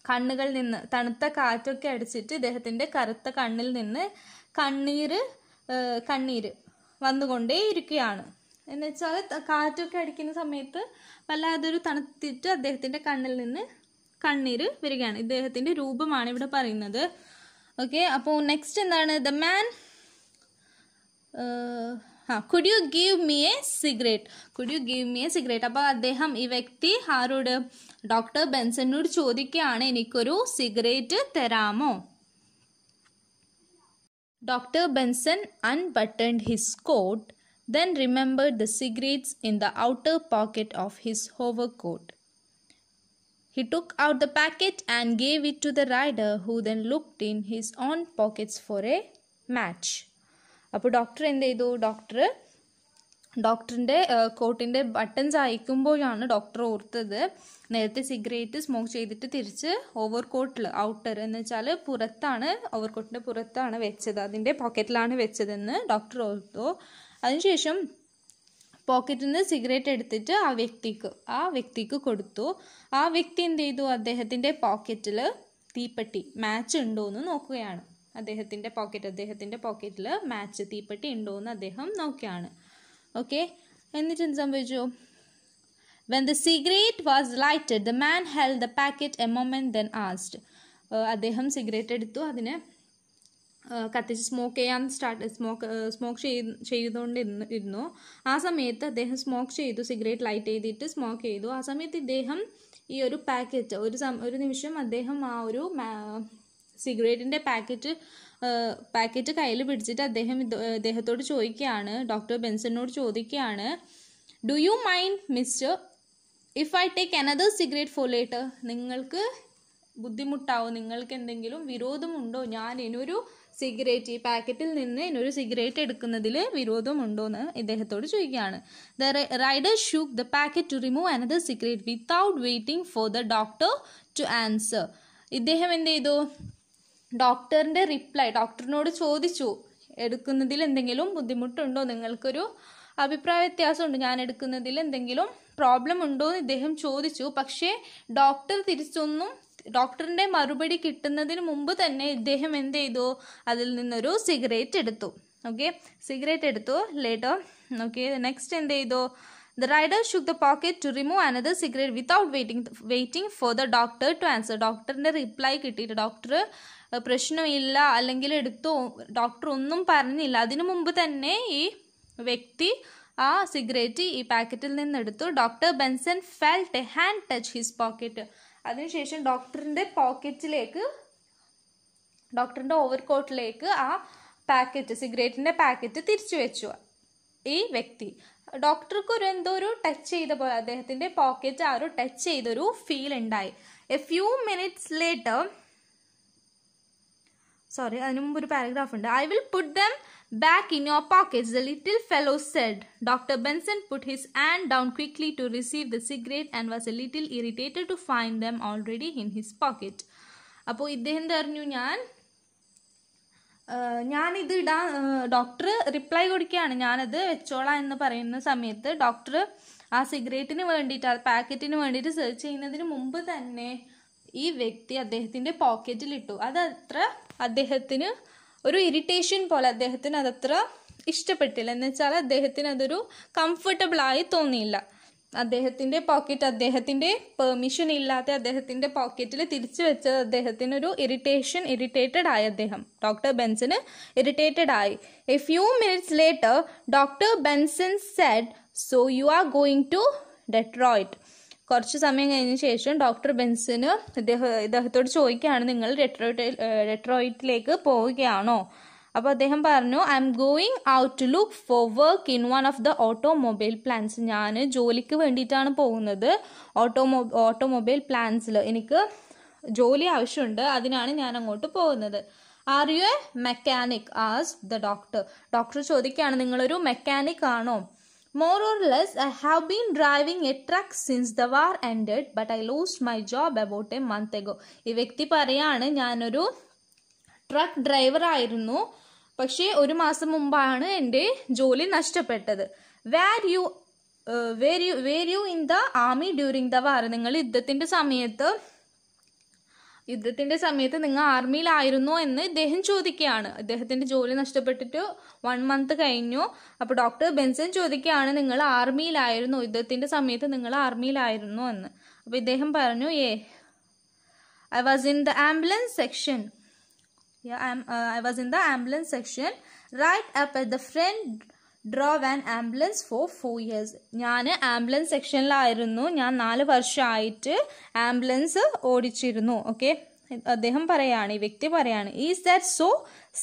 കണ്ണുകൾ നിന്ന് തണുത്ത കാറ്റൊക്കെ അടിച്ചിട്ട് ഇദ്ദേഹത്തിന്റെ കറുത്ത കണ്ണിൽ നിന്ന് കണ്ണീര് കണ്ണീര് വന്നുകൊണ്ടേയിരിക്കുകയാണ് എന്ന് വെച്ചാൽ കാറ്റൊക്കെ അടിക്കുന്ന സമയത്ത് വല്ലാതൊരു തണുത്തിട്ട് അദ്ദേഹത്തിന്റെ കണ്ണിൽ നിന്ന് കണ്ണീര് വരികയാണ് ഇദ്ദേഹത്തിന്റെ രൂപമാണ് ഇവിടെ പറയുന്നത് ഓക്കെ അപ്പോൾ നെക്സ്റ്റ് എന്താണ് the man could you give me a cigarette could you give me a cigarette അപ്പോൾ അദ്ദേഹം ഈ വ്യക്തി ആരോട് ഡോക്ടർ ബെൻസനോട് ചോദിക്കുകയാണ് എനിക്കൊരു സിഗരറ്റ് തരാമോ doctor Benson unbuttoned his coat then remembered the cigarettes in the outer pocket of his overcoat. He took out the packet and gave it to the rider, who then looked in his own pockets for a match. അപ്പോൾ doctor എന്ത് ചെയ്തു doctor ഡോക്ടറിൻ്റെ കോട്ടിൻ്റെ buttons അയക്കുമ്പോഴാണ് doctor ഓർത്തത് നേരത്തെ cigarette smoke ചെയ്തിട്ട് തിരിച്ച് over കോട്ടിൽ outer എന്ന് വെച്ചാൽ പുറത്താണ് ഓവർ കോട്ടിൻ്റെ പുറത്താണ് വെച്ചത് അതിൻ്റെ പോക്കറ്റിലാണ് വെച്ചതെന്ന് ഡോക്ടർ ഓർത്തു അതിനുശേഷം പോക്കറ്റിൽ നിന്ന് സിഗരറ്റ് എടുത്തിട്ട് ആ വ്യക്തിക്ക് ആ വ്യക്തിക്ക് കൊടുത്തു ആ വ്യക്തി എന്ത് ചെയ്തു അദ്ദേഹത്തിൻ്റെ പോക്കറ്റിൽ തീപ്പെട്ടി മാച്ച് ഉണ്ടോ എന്ന് നോക്കുകയാണ് അദ്ദേഹത്തിൻ്റെ പോക്കറ്റ് അദ്ദേഹത്തിൻ്റെ പോക്കറ്റിൽ മാച്ച് തീപ്പെട്ടി ഉണ്ടോ എന്ന് അദ്ദേഹം നോക്കിയാണ് ഓക്കെ എന്നിട്ട് എന്ത് സംഭവിച്ചു when the cigarette was lighted the man held the packet a moment then asked അദ്ദേഹം സിഗരറ്റ് എടുത്തു അതിനെ uh, കത്തിച്ച് സ്മോക്ക് ചെയ്യാൻ സ്റ്റാർട്ട് സ്മോക്ക് സ്മോക്ക് ചെയ് ചെയ്തുകൊണ്ട് ഇരുന്നു ആ സമയത്ത് അദ്ദേഹം സ്മോക്ക് ചെയ്തു സിഗരറ്റ് ലൈറ്റ് ചെയ്തിട്ട് സ്മോക്ക് ചെയ്തു ആ സമയത്ത് ഇദ്ദേഹം ഈ ഒരു പാക്കറ്റ് ഒരു ഒരു നിമിഷം അദ്ദേഹം ആ ഒരു uh, സിഗരറ്റിൻ്റെ പാക്കറ്റ് പാക്കറ്റ് കയ്യിൽ പിടിച്ചിട്ട് അദ്ദേഹം അദ്ദേഹത്തോട് ചോദിക്കുകയാണ് ഡോക്ടർ ബെൻസനോട് ചോദിക്കുകയാണ് do you mind mister if I take another cigarette for later നിങ്ങൾക്ക് ബുദ്ധിമുട്ടാവും നിങ്ങൾക്ക് എന്തെങ്കിലും വിരോധമുണ്ടോ ഞാൻ ഇനൊരു സിഗരറ്റ് ഈ പാക്കറ്റിൽ നിന്ന് ഇനൊരു സിഗരറ്റ് എടുക്കുന്നതിൽ വിരോധമുണ്ടോ എന്ന് ഇദ്ദേഹത്തോട് ചോദിക്കുകയാണ് the rider shook the packet to remove another cigarette without waiting for the doctor to answer ഇദ്ദേഹം എന്ത് ചെയ്തു ഡോക്ടറിൻ്റെ റിപ്ലൈ ഡോക്ടറിനോട് ചോദിച്ചു എടുക്കുന്നതിൽ എന്തെങ്കിലും ബുദ്ധിമുട്ടുണ്ടോ നിങ്ങൾക്കൊരു അഭിപ്രായ വ്യത്യാസമുണ്ട് ഞാൻ എടുക്കുന്നതിൽ എന്തെങ്കിലും പ്രോബ്ലം ഉണ്ടോ എന്ന് ഇദ്ദേഹം ചോദിച്ചു പക്ഷേ ഡോക്ടർ തിരിച്ചൊന്നും ഡോക്ടറിന്റെ മറുപടി കിട്ടുന്നതിന് മുമ്പ് തന്നെ ഇദ്ദേഹം എന്ത് ചെയ്തു അതിൽ നിന്നൊരു സിഗരറ്റ് എടുത്തു ഓക്കെ സിഗരറ്റ് എടുത്തു ലേറ്റർ ഓക്കെ നെക്സ്റ്റ് എന്ത് ചെയ്തു the rider shook the pocket to remove another cigarette without waiting waiting for the doctor to answer ഡോക്ടറിന്റെ റിപ്ലൈ കിട്ടിയിട്ട് ഡോക്ടർ പ്രശ്നമില്ല അല്ലെങ്കിൽ എടുത്തു ഡോക്ടർ ഒന്നും പറഞ്ഞില്ല അതിനു മുമ്പ് തന്നെ ഈ വ്യക്തി ആ സിഗരറ്റ് ഈ പാക്കറ്റിൽ നിന്ന് എടുത്തു doctor Benson felt a hand touch his pocket അതിനുശേഷം ഡോക്ടറിൻ്റെ പോക്കറ്റിലേക്ക് ഡോക്ടറിൻ്റെ ഓവർകോട്ടിലേക്ക് ആ പാക്കറ്റ് സിഗരറ്റിൻ്റെ പാക്കറ്റ് തിരിച്ചു വെച്ചു ഈ വ്യക്തി ഡോക്ടർക്ക് ഒരു എന്തോ ഒരു ടച്ച് ചെയ്ത പോലെ അദ്ദേഹത്തിൻ്റെ പോക്കറ്റ് ആ ഒരു ടച്ച് ചെയ്തൊരു ഫീൽ ഉണ്ടായി a few minutes later sorry അതിനു മുമ്പ് ഒരു പാരഗ്രാഫ് ഉണ്ട് I will put them back in your pocket the little fellow said doctor Benson put his hand down quickly to receive the cigarette and was a little irritated to find them already in his pocket അപ്പോൾ ഇദ്ദേഹം തെറിഞ്ഞു ഞാൻ ഞാനിത് ഇടാൻ doctor reply കൊടുക്കുകയാണ് ഞാനത് വെച്ചോളാം എന്ന് പറയുന്ന സമയത്ത് ഡോക്ടർ ആ സിഗരറ്റിന് വേണ്ടിയിട്ട് ആ പാക്കറ്റിന് വേണ്ടിയിട്ട് സെർച്ച് ചെയ്യുന്നതിന് മുമ്പ് തന്നെ ഈ വ്യക്തി അദ്ദേഹത്തിൻ്റെ പോക്കറ്റിൽ അത് അത്ര അദ്ദേഹത്തിന് ഒരു ഇറിറ്റേഷൻ പോലെ അദ്ദേഹത്തിന് അതത്ര ഇഷ്ടപ്പെട്ടില്ല എന്ന് വെച്ചാൽ അദ്ദേഹത്തിന് അതൊരു കംഫർട്ടബിൾ ആയി തോന്നിയില്ല അദ്ദേഹത്തിൻ്റെ പോക്കറ്റ് അദ്ദേഹത്തിൻ്റെ പെർമിഷൻ ഇല്ലാതെ അദ്ദേഹത്തിൻ്റെ പോക്കറ്റിൽ തിരിച്ചു വെച്ചത് അദ്ദേഹത്തിന് ഒരു ഇറിറ്റേഷൻ ഇറിറ്റേറ്റഡ് ആയി അദ്ദേഹം ഡോക്ടർ ബെൻസന് ഇറിറ്റേറ്റഡ് ആയി a few minutes later doctor Benson said so you are going to Detroit കുറച്ച് സമയം കഴിഞ്ഞ ശേഷം ഡോക്ടർ ബെൻസിന് ഇദ്ദേഹം ഇദ്ദേഹത്തോട് ചോദിക്കുകയാണ് നിങ്ങൾ ഡെട്രോയിറ്റ് ഡെട്രോയിറ്റിലേക്ക് പോവുകയാണോ അപ്പൊ അദ്ദേഹം പറഞ്ഞു I'm going out to look for work in one of the automobile plants ഞാൻ ജോലിക്ക് വേണ്ടിയിട്ടാണ് പോകുന്നത് ഓട്ടോമൊബൈ ഓട്ടോമൊബൈൽ പ്ലാൻസിൽ എനിക്ക് ജോലി ആവശ്യമുണ്ട് അതിനാണ് ഞാൻ അങ്ങോട്ട് പോകുന്നത് are you a mechanic as the doctor doctor ചോദിക്കുകയാണ് നിങ്ങളൊരു മെക്കാനിക് ആണോ More or less, I have been driving a truck since the war ended, but I lost my job about a month ago. ഈ വ്യക്തി പറയാണ് ഞാനൊരു truck driver ആയിരുന്നു പക്ഷേ ഒരു മാസം മുമ്പാണ് എൻ്റെ ജോലി നഷ്ടപ്പെട്ടത് were you were you were you in the army during the war നിങ്ങൾ യുദ്ധത്തിൻ്റെ സമയത്ത് യുദ്ധത്തിന്റെ സമയത്ത് നിങ്ങൾ ആർമിയിലായിരുന്നോ എന്ന് ഇദ്ദേഹം ചോദിക്കുകയാണ് ഇദ്ദേഹത്തിന്റെ ജോലി നഷ്ടപ്പെട്ടിട്ട് വൺ മന്ത് കഴിഞ്ഞു അപ്പോൾ ഡോക്ടർ ബെൻസൻ ചോദിക്കുകയാണ് നിങ്ങൾ ആർമിയിലായിരുന്നു യുദ്ധത്തിന്റെ സമയത്ത് നിങ്ങൾ ആർമിയിലായിരുന്നോ എന്ന് അപ്പോൾ ഇദ്ദേഹം പറഞ്ഞു ah I was in the ambulance section I was in the ambulance section right up at the front drove an ambulance for for years ഞാൻ ആംബുലൻസ് സെക്ഷനിലായിരുന്നു ഞാൻ നാല് വർഷമായിട്ട് ആംബുലൻസ് ഓടിച്ചിരുന്നു ഓക്കെ അദ്ദേഹം പറയാണ് ഈ വ്യക്തി പറയാണ് is that so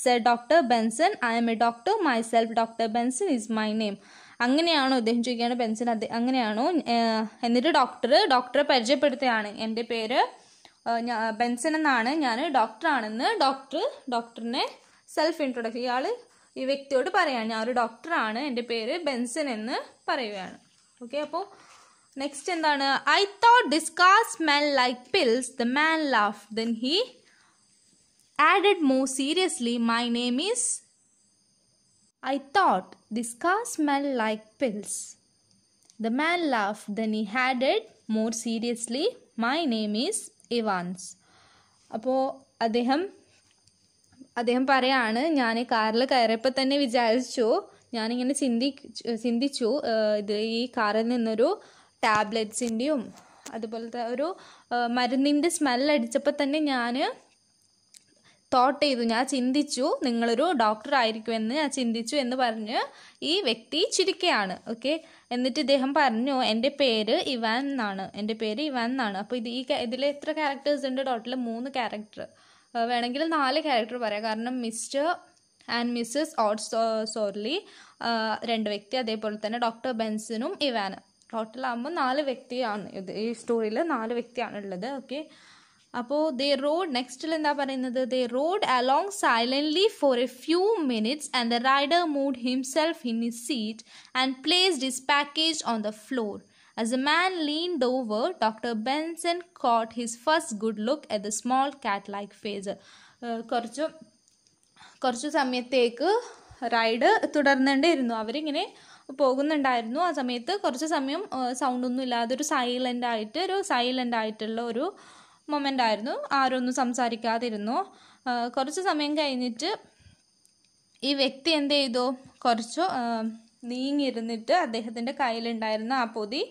sir doctor Benson I'm a doctor myself doctor Benson is my name അങ്ങനെയാണോ അദ്ദേഹം ചോദിക്കുകയാണ് ബെൻസൺ അദ്ദേഹം അങ്ങനെയാണോ എന്നിട്ട് ഡോക്ടർ ഡോക്ടറെ പരിചയപ്പെടുത്തുകയാണ് എൻ്റെ പേര് ബെൻസൺ എന്നാണ് ഞാൻ ഡോക്ടറാണെന്ന് ഡോക്ടർ ഡോക്ടറിനെ സെൽഫ് ഇൻട്രൊഡക്ഷൻ ഇയാൾ ഈ വ്യക്തിയോട് പറയുകയാണ് ഞാൻ ഒരു ഡോക്ടറാണ് എൻ്റെ പേര് ബെൻസൺ എന്ന് പറയുകയാണ് ഓക്കെ അപ്പോൾ നെക്സ്റ്റ് എന്താണ് I thought this car smell like pills the man laugh then he added more seriously my name is I thought this car smell like pills the man laugh then he added more seriously my name is Evans അപ്പോൾ അദ്ദേഹം അദ്ദേഹം പറയാണ് ഞാൻ കാറിൽ കയറിയപ്പോൾ തന്നെ വിചാരിച്ചു ഞാനിങ്ങനെ ചിന്തി ചിന്തിച്ചു ഇത് ഈ കാറിൽ നിന്നൊരു ടാബ്ലറ്റ്സിൻ്റെയും അതുപോലത്തെ ഒരു മരുന്നിൻ്റെ സ്മെല്ലടിച്ചപ്പോൾ തന്നെ ഞാൻ തോട്ട് ചെയ്തു ഞാൻ ചിന്തിച്ചു നിങ്ങളൊരു ഡോക്ടർ ആയിരിക്കുമെന്ന് ഞാൻ ചിന്തിച്ചു എന്ന് പറഞ്ഞ് ഈ വ്യക്തി ചിരിക്കുകയാണ് ഓക്കെ എന്നിട്ട് ഇദ്ദേഹം പറഞ്ഞു എൻ്റെ പേര് ഇവാൻ എന്നാണ് എൻ്റെ പേര് ഇവാൻ എന്നാണ് അപ്പോൾ ഇത് ഈ ഇതിൽ എത്ര ക്യാരക്ടേഴ്സ് ഉണ്ട് ടോട്ടൽ മൂന്ന് ക്യാരക്ടർ വേണമെങ്കിൽ നാല് ക്യാരക്ടർ പറയാം കാരണം mister and Mrs Ott Sorley രണ്ട് വ്യക്തി അതേപോലെ തന്നെ ഡോക്ടർ ബെൻസനും ഇവാനും ആകുമ്പോൾ നാല് വ്യക്തിയാണ് ഇത് ഈ സ്റ്റോറിയിൽ നാല് വ്യക്തിയാണ് ഉള്ളത് ഓക്കെ അപ്പോൾ ദേ റോഡ് നെക്സ്റ്റിൽ എന്താ പറയുന്നത് they rode along silently for a few minutes and the rider moved himself in the seat and placed this package on the floor As the man leaned over, Dr. Benson caught his first good look at the small cat like face. Uh, കുറച്ച് കുറച്ച് സമയത്തേക്ക് ride തുടർന്നുകൊണ്ടേയിരുന്നു അവരിങ്ങനെ പോകുന്നുണ്ടായിരുന്നു ആ സമയത്ത് കുറച്ച് സമയം സൗണ്ടൊന്നും ഇല്ലാതെ ഒരു സൈലൻ്റ് ആയിട്ട് ഒരു സൈലൻ്റ് ആയിട്ടുള്ള ഒരു മൊമെൻ്റ് ആയിരുന്നു ആരൊന്നും സംസാരിക്കാതിരുന്നു കുറച്ച് സമയം കഴിഞ്ഞിട്ട് ഈ വ്യക്തി എന്ത് ചെയ്തു കുറച്ച് നീങ്ങിയിരുന്നിട്ട് അദ്ദേഹത്തിൻ്റെ കയ്യിലുണ്ടായിരുന്ന ആ പൊതി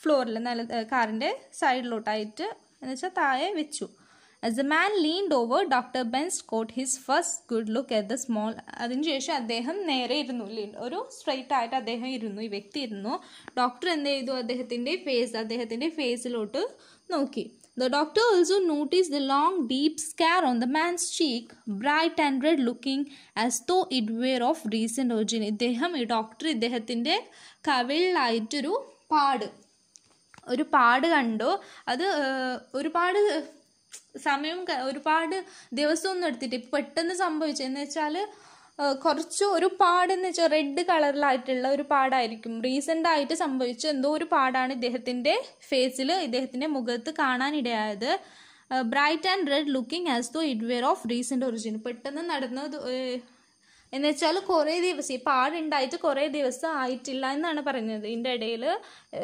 ഫ്ലോറിൽ നല്ല കാറിൻ്റെ സൈഡിലോട്ടായിട്ട് എന്നുവെച്ചാൽ താഴെ വെച്ചു as a man leaned over doctor Benson got his first good look at the small അതിനുശേഷം അദ്ദേഹം നേരെ ഇരുന്നു ഒരു സ്ട്രെയിറ്റ് ആയിട്ട് അദ്ദേഹം ഇരുന്നു ഈ വ്യക്തി ഇരുന്നു ഡോക്ടർ എന്ത് ചെയ്തു അദ്ദേഹത്തിൻ്റെ ഫേസ് അദ്ദേഹത്തിൻ്റെ ഫേസിലോട്ട് നോക്കി The doctor also noticed the long, deep scar on the man's cheek, bright and red looking as though it were of recent origin. ഇദ്ദേഹം ഈ ഡോക്ടർ ഇദ്ദേഹത്തിൻ്റെ കവിളിലായിട്ടൊരു പാട് ഒരു പാട് കണ്ടു അത് ഒരുപാട് സമയവും ഒരുപാട് ദിവസമൊന്നും എടുത്തിട്ട് പെട്ടെന്ന് സംഭവിച്ചു എന്ന് വെച്ചാൽ കുറച്ച് ഒരു പാട് എന്ന് വെച്ചാൽ റെഡ് കളറിലായിട്ടുള്ള ഒരു പാടായിരിക്കും റീസെൻ്റ് ആയിട്ട് സംഭവിച്ച എന്തോ ഒരു പാടാണ് ഇദ്ദേഹത്തിൻ്റെ ഫേസിൽ ഇദ്ദേഹത്തിൻ്റെ മുഖത്ത് കാണാനിടയായത് bright and red looking as though it were of recent origin പെട്ടെന്ന് നടന്നത് എന്ന് വെച്ചാൽ കുറേ ദിവസം ഈ പാടുണ്ടായിട്ട് കുറേ ദിവസം ആയിട്ടില്ല എന്നാണ് പറയുന്നത് ഇതിൻ്റെ ഇടയിൽ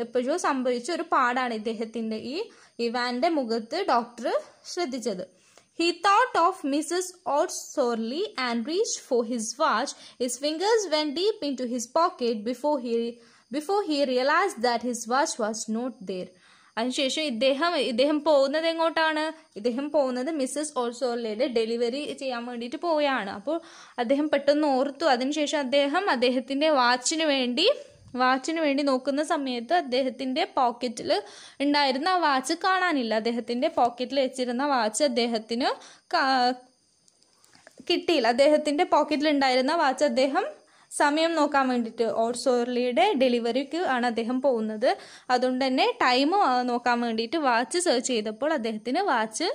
എപ്പോഴും സംഭവിച്ച ഒരു പാടാണ് ഇദ്ദേഹത്തിൻ്റെ ഈ ഇവാൻ്റെ മുഖത്ത് ഡോക്ടർ ശ്രദ്ധിച്ചത് He thought of Mrs. sorely and reached for his watch. His fingers went deep into his pocket before he before he realized that his watch was not there. അതിനുശേഷം ഇദ്ദേഹം ഇദ്ദേഹം പോകുന്നത് എങ്ങോട്ടാണ് ഇദ്ദേഹം പോകുന്നത് മിസ്സസ് ഓർസോർലയുടെ ഡെലിവറി ചെയ്യാൻ വേണ്ടിയിട്ട് പോവുകയാണ് അപ്പോൾ അദ്ദേഹം പെട്ടെന്ന് ഓർത്തു അതിനുശേഷം അദ്ദേഹം അദ്ദേഹത്തിൻ്റെ വാച്ചിന് വേണ്ടി വാച്ചിന് വേണ്ടി നോക്കുന്ന സമയത്ത് അദ്ദേഹത്തിൻ്റെ പോക്കറ്റിൽ ഉണ്ടായിരുന്ന ആ വാച്ച് കാണാനില്ല അദ്ദേഹത്തിൻ്റെ പോക്കറ്റിൽ വെച്ചിരുന്ന വാച്ച് അദ്ദേഹത്തിന് കിട്ടിയില്ല അദ്ദേഹത്തിൻ്റെ പോക്കറ്റിൽ ഉണ്ടായിരുന്ന വാച്ച് അദ്ദേഹം സമയം നോക്കാൻ വേണ്ടിയിട്ട് ഓർസോർലിയുടെ ഡെലിവറിക്ക് ആണ് അദ്ദേഹം പോകുന്നത് അതുകൊണ്ട് തന്നെ ടൈം നോക്കാൻ വേണ്ടിയിട്ട് വാച്ച് സെർച്ച് ചെയ്തപ്പോൾ അദ്ദേഹത്തിന് വാച്ച്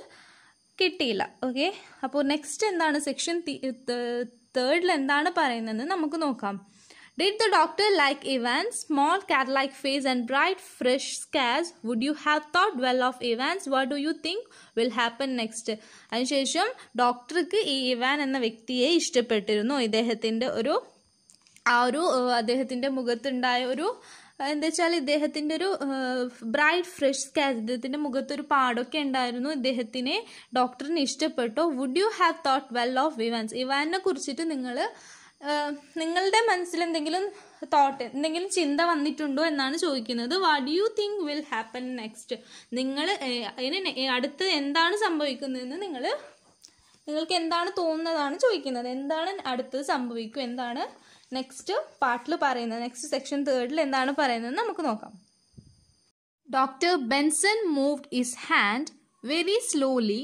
കിട്ടിയില്ല ഓക്കെ അപ്പോൾ നെക്സ്റ്റ് എന്താണ് സെക്ഷൻ തേർഡിൽ എന്താണ് പറയുന്നതെന്ന് നമുക്ക് നോക്കാം Did the doctor like Evans' small cat like face and bright, fresh scars? Would you have thought well of Evans? What do you think will happen next? അതിനുശേഷം ഡോക്ടർക്ക് ഈ ഇവാൻ എന്ന വ്യക്തിയെ ഇഷ്ടപ്പെട്ടിരുന്നു ഇദ്ദേഹത്തിൻ്റെ ഒരു ആ ഒരു അദ്ദേഹത്തിൻ്റെ മുഖത്തുണ്ടായ ഒരു എന്താ വെച്ചാൽ ഇദ്ദേഹത്തിൻ്റെ ഒരു ബ്രൈറ്റ് ഫ്രഷ് സ്കാച്ച് ഇദ്ദേഹത്തിൻ്റെ മുഖത്തൊരു പാടൊക്കെ ഉണ്ടായിരുന്നു ഇദ്ദേഹത്തിനെ ഡോക്ടറിന് ഇഷ്ടപ്പെട്ടോ would you have thought well of Evans ഇവാനെ കുറിച്ചിട്ട് നിങ്ങൾ നിങ്ങളുടെ മനസ്സിൽ എന്തെങ്കിലും തോട്ട് എന്തെങ്കിലും ചിന്ത വന്നിട്ടുണ്ടോ എന്നാണ് ചോദിക്കുന്നത് what you think will happen next നിങ്ങൾ അതിന് അടുത്ത് എന്താണ് സംഭവിക്കുന്നതെന്ന് നിങ്ങൾ നിങ്ങൾക്ക് എന്താണ് തോന്നുന്നതാണ് ചോദിക്കുന്നത് എന്താണ് അടുത്തത് സംഭവിക്കും എന്താണ് നെക്സ്റ്റ് പാർട്ടിൽ പറയുന്നത് നെക്സ്റ്റ് സെക്ഷൻ തേർഡിൽ എന്താണ് പറയുന്നത് നമുക്ക് നോക്കാം doctor Benson moved his hand very slowly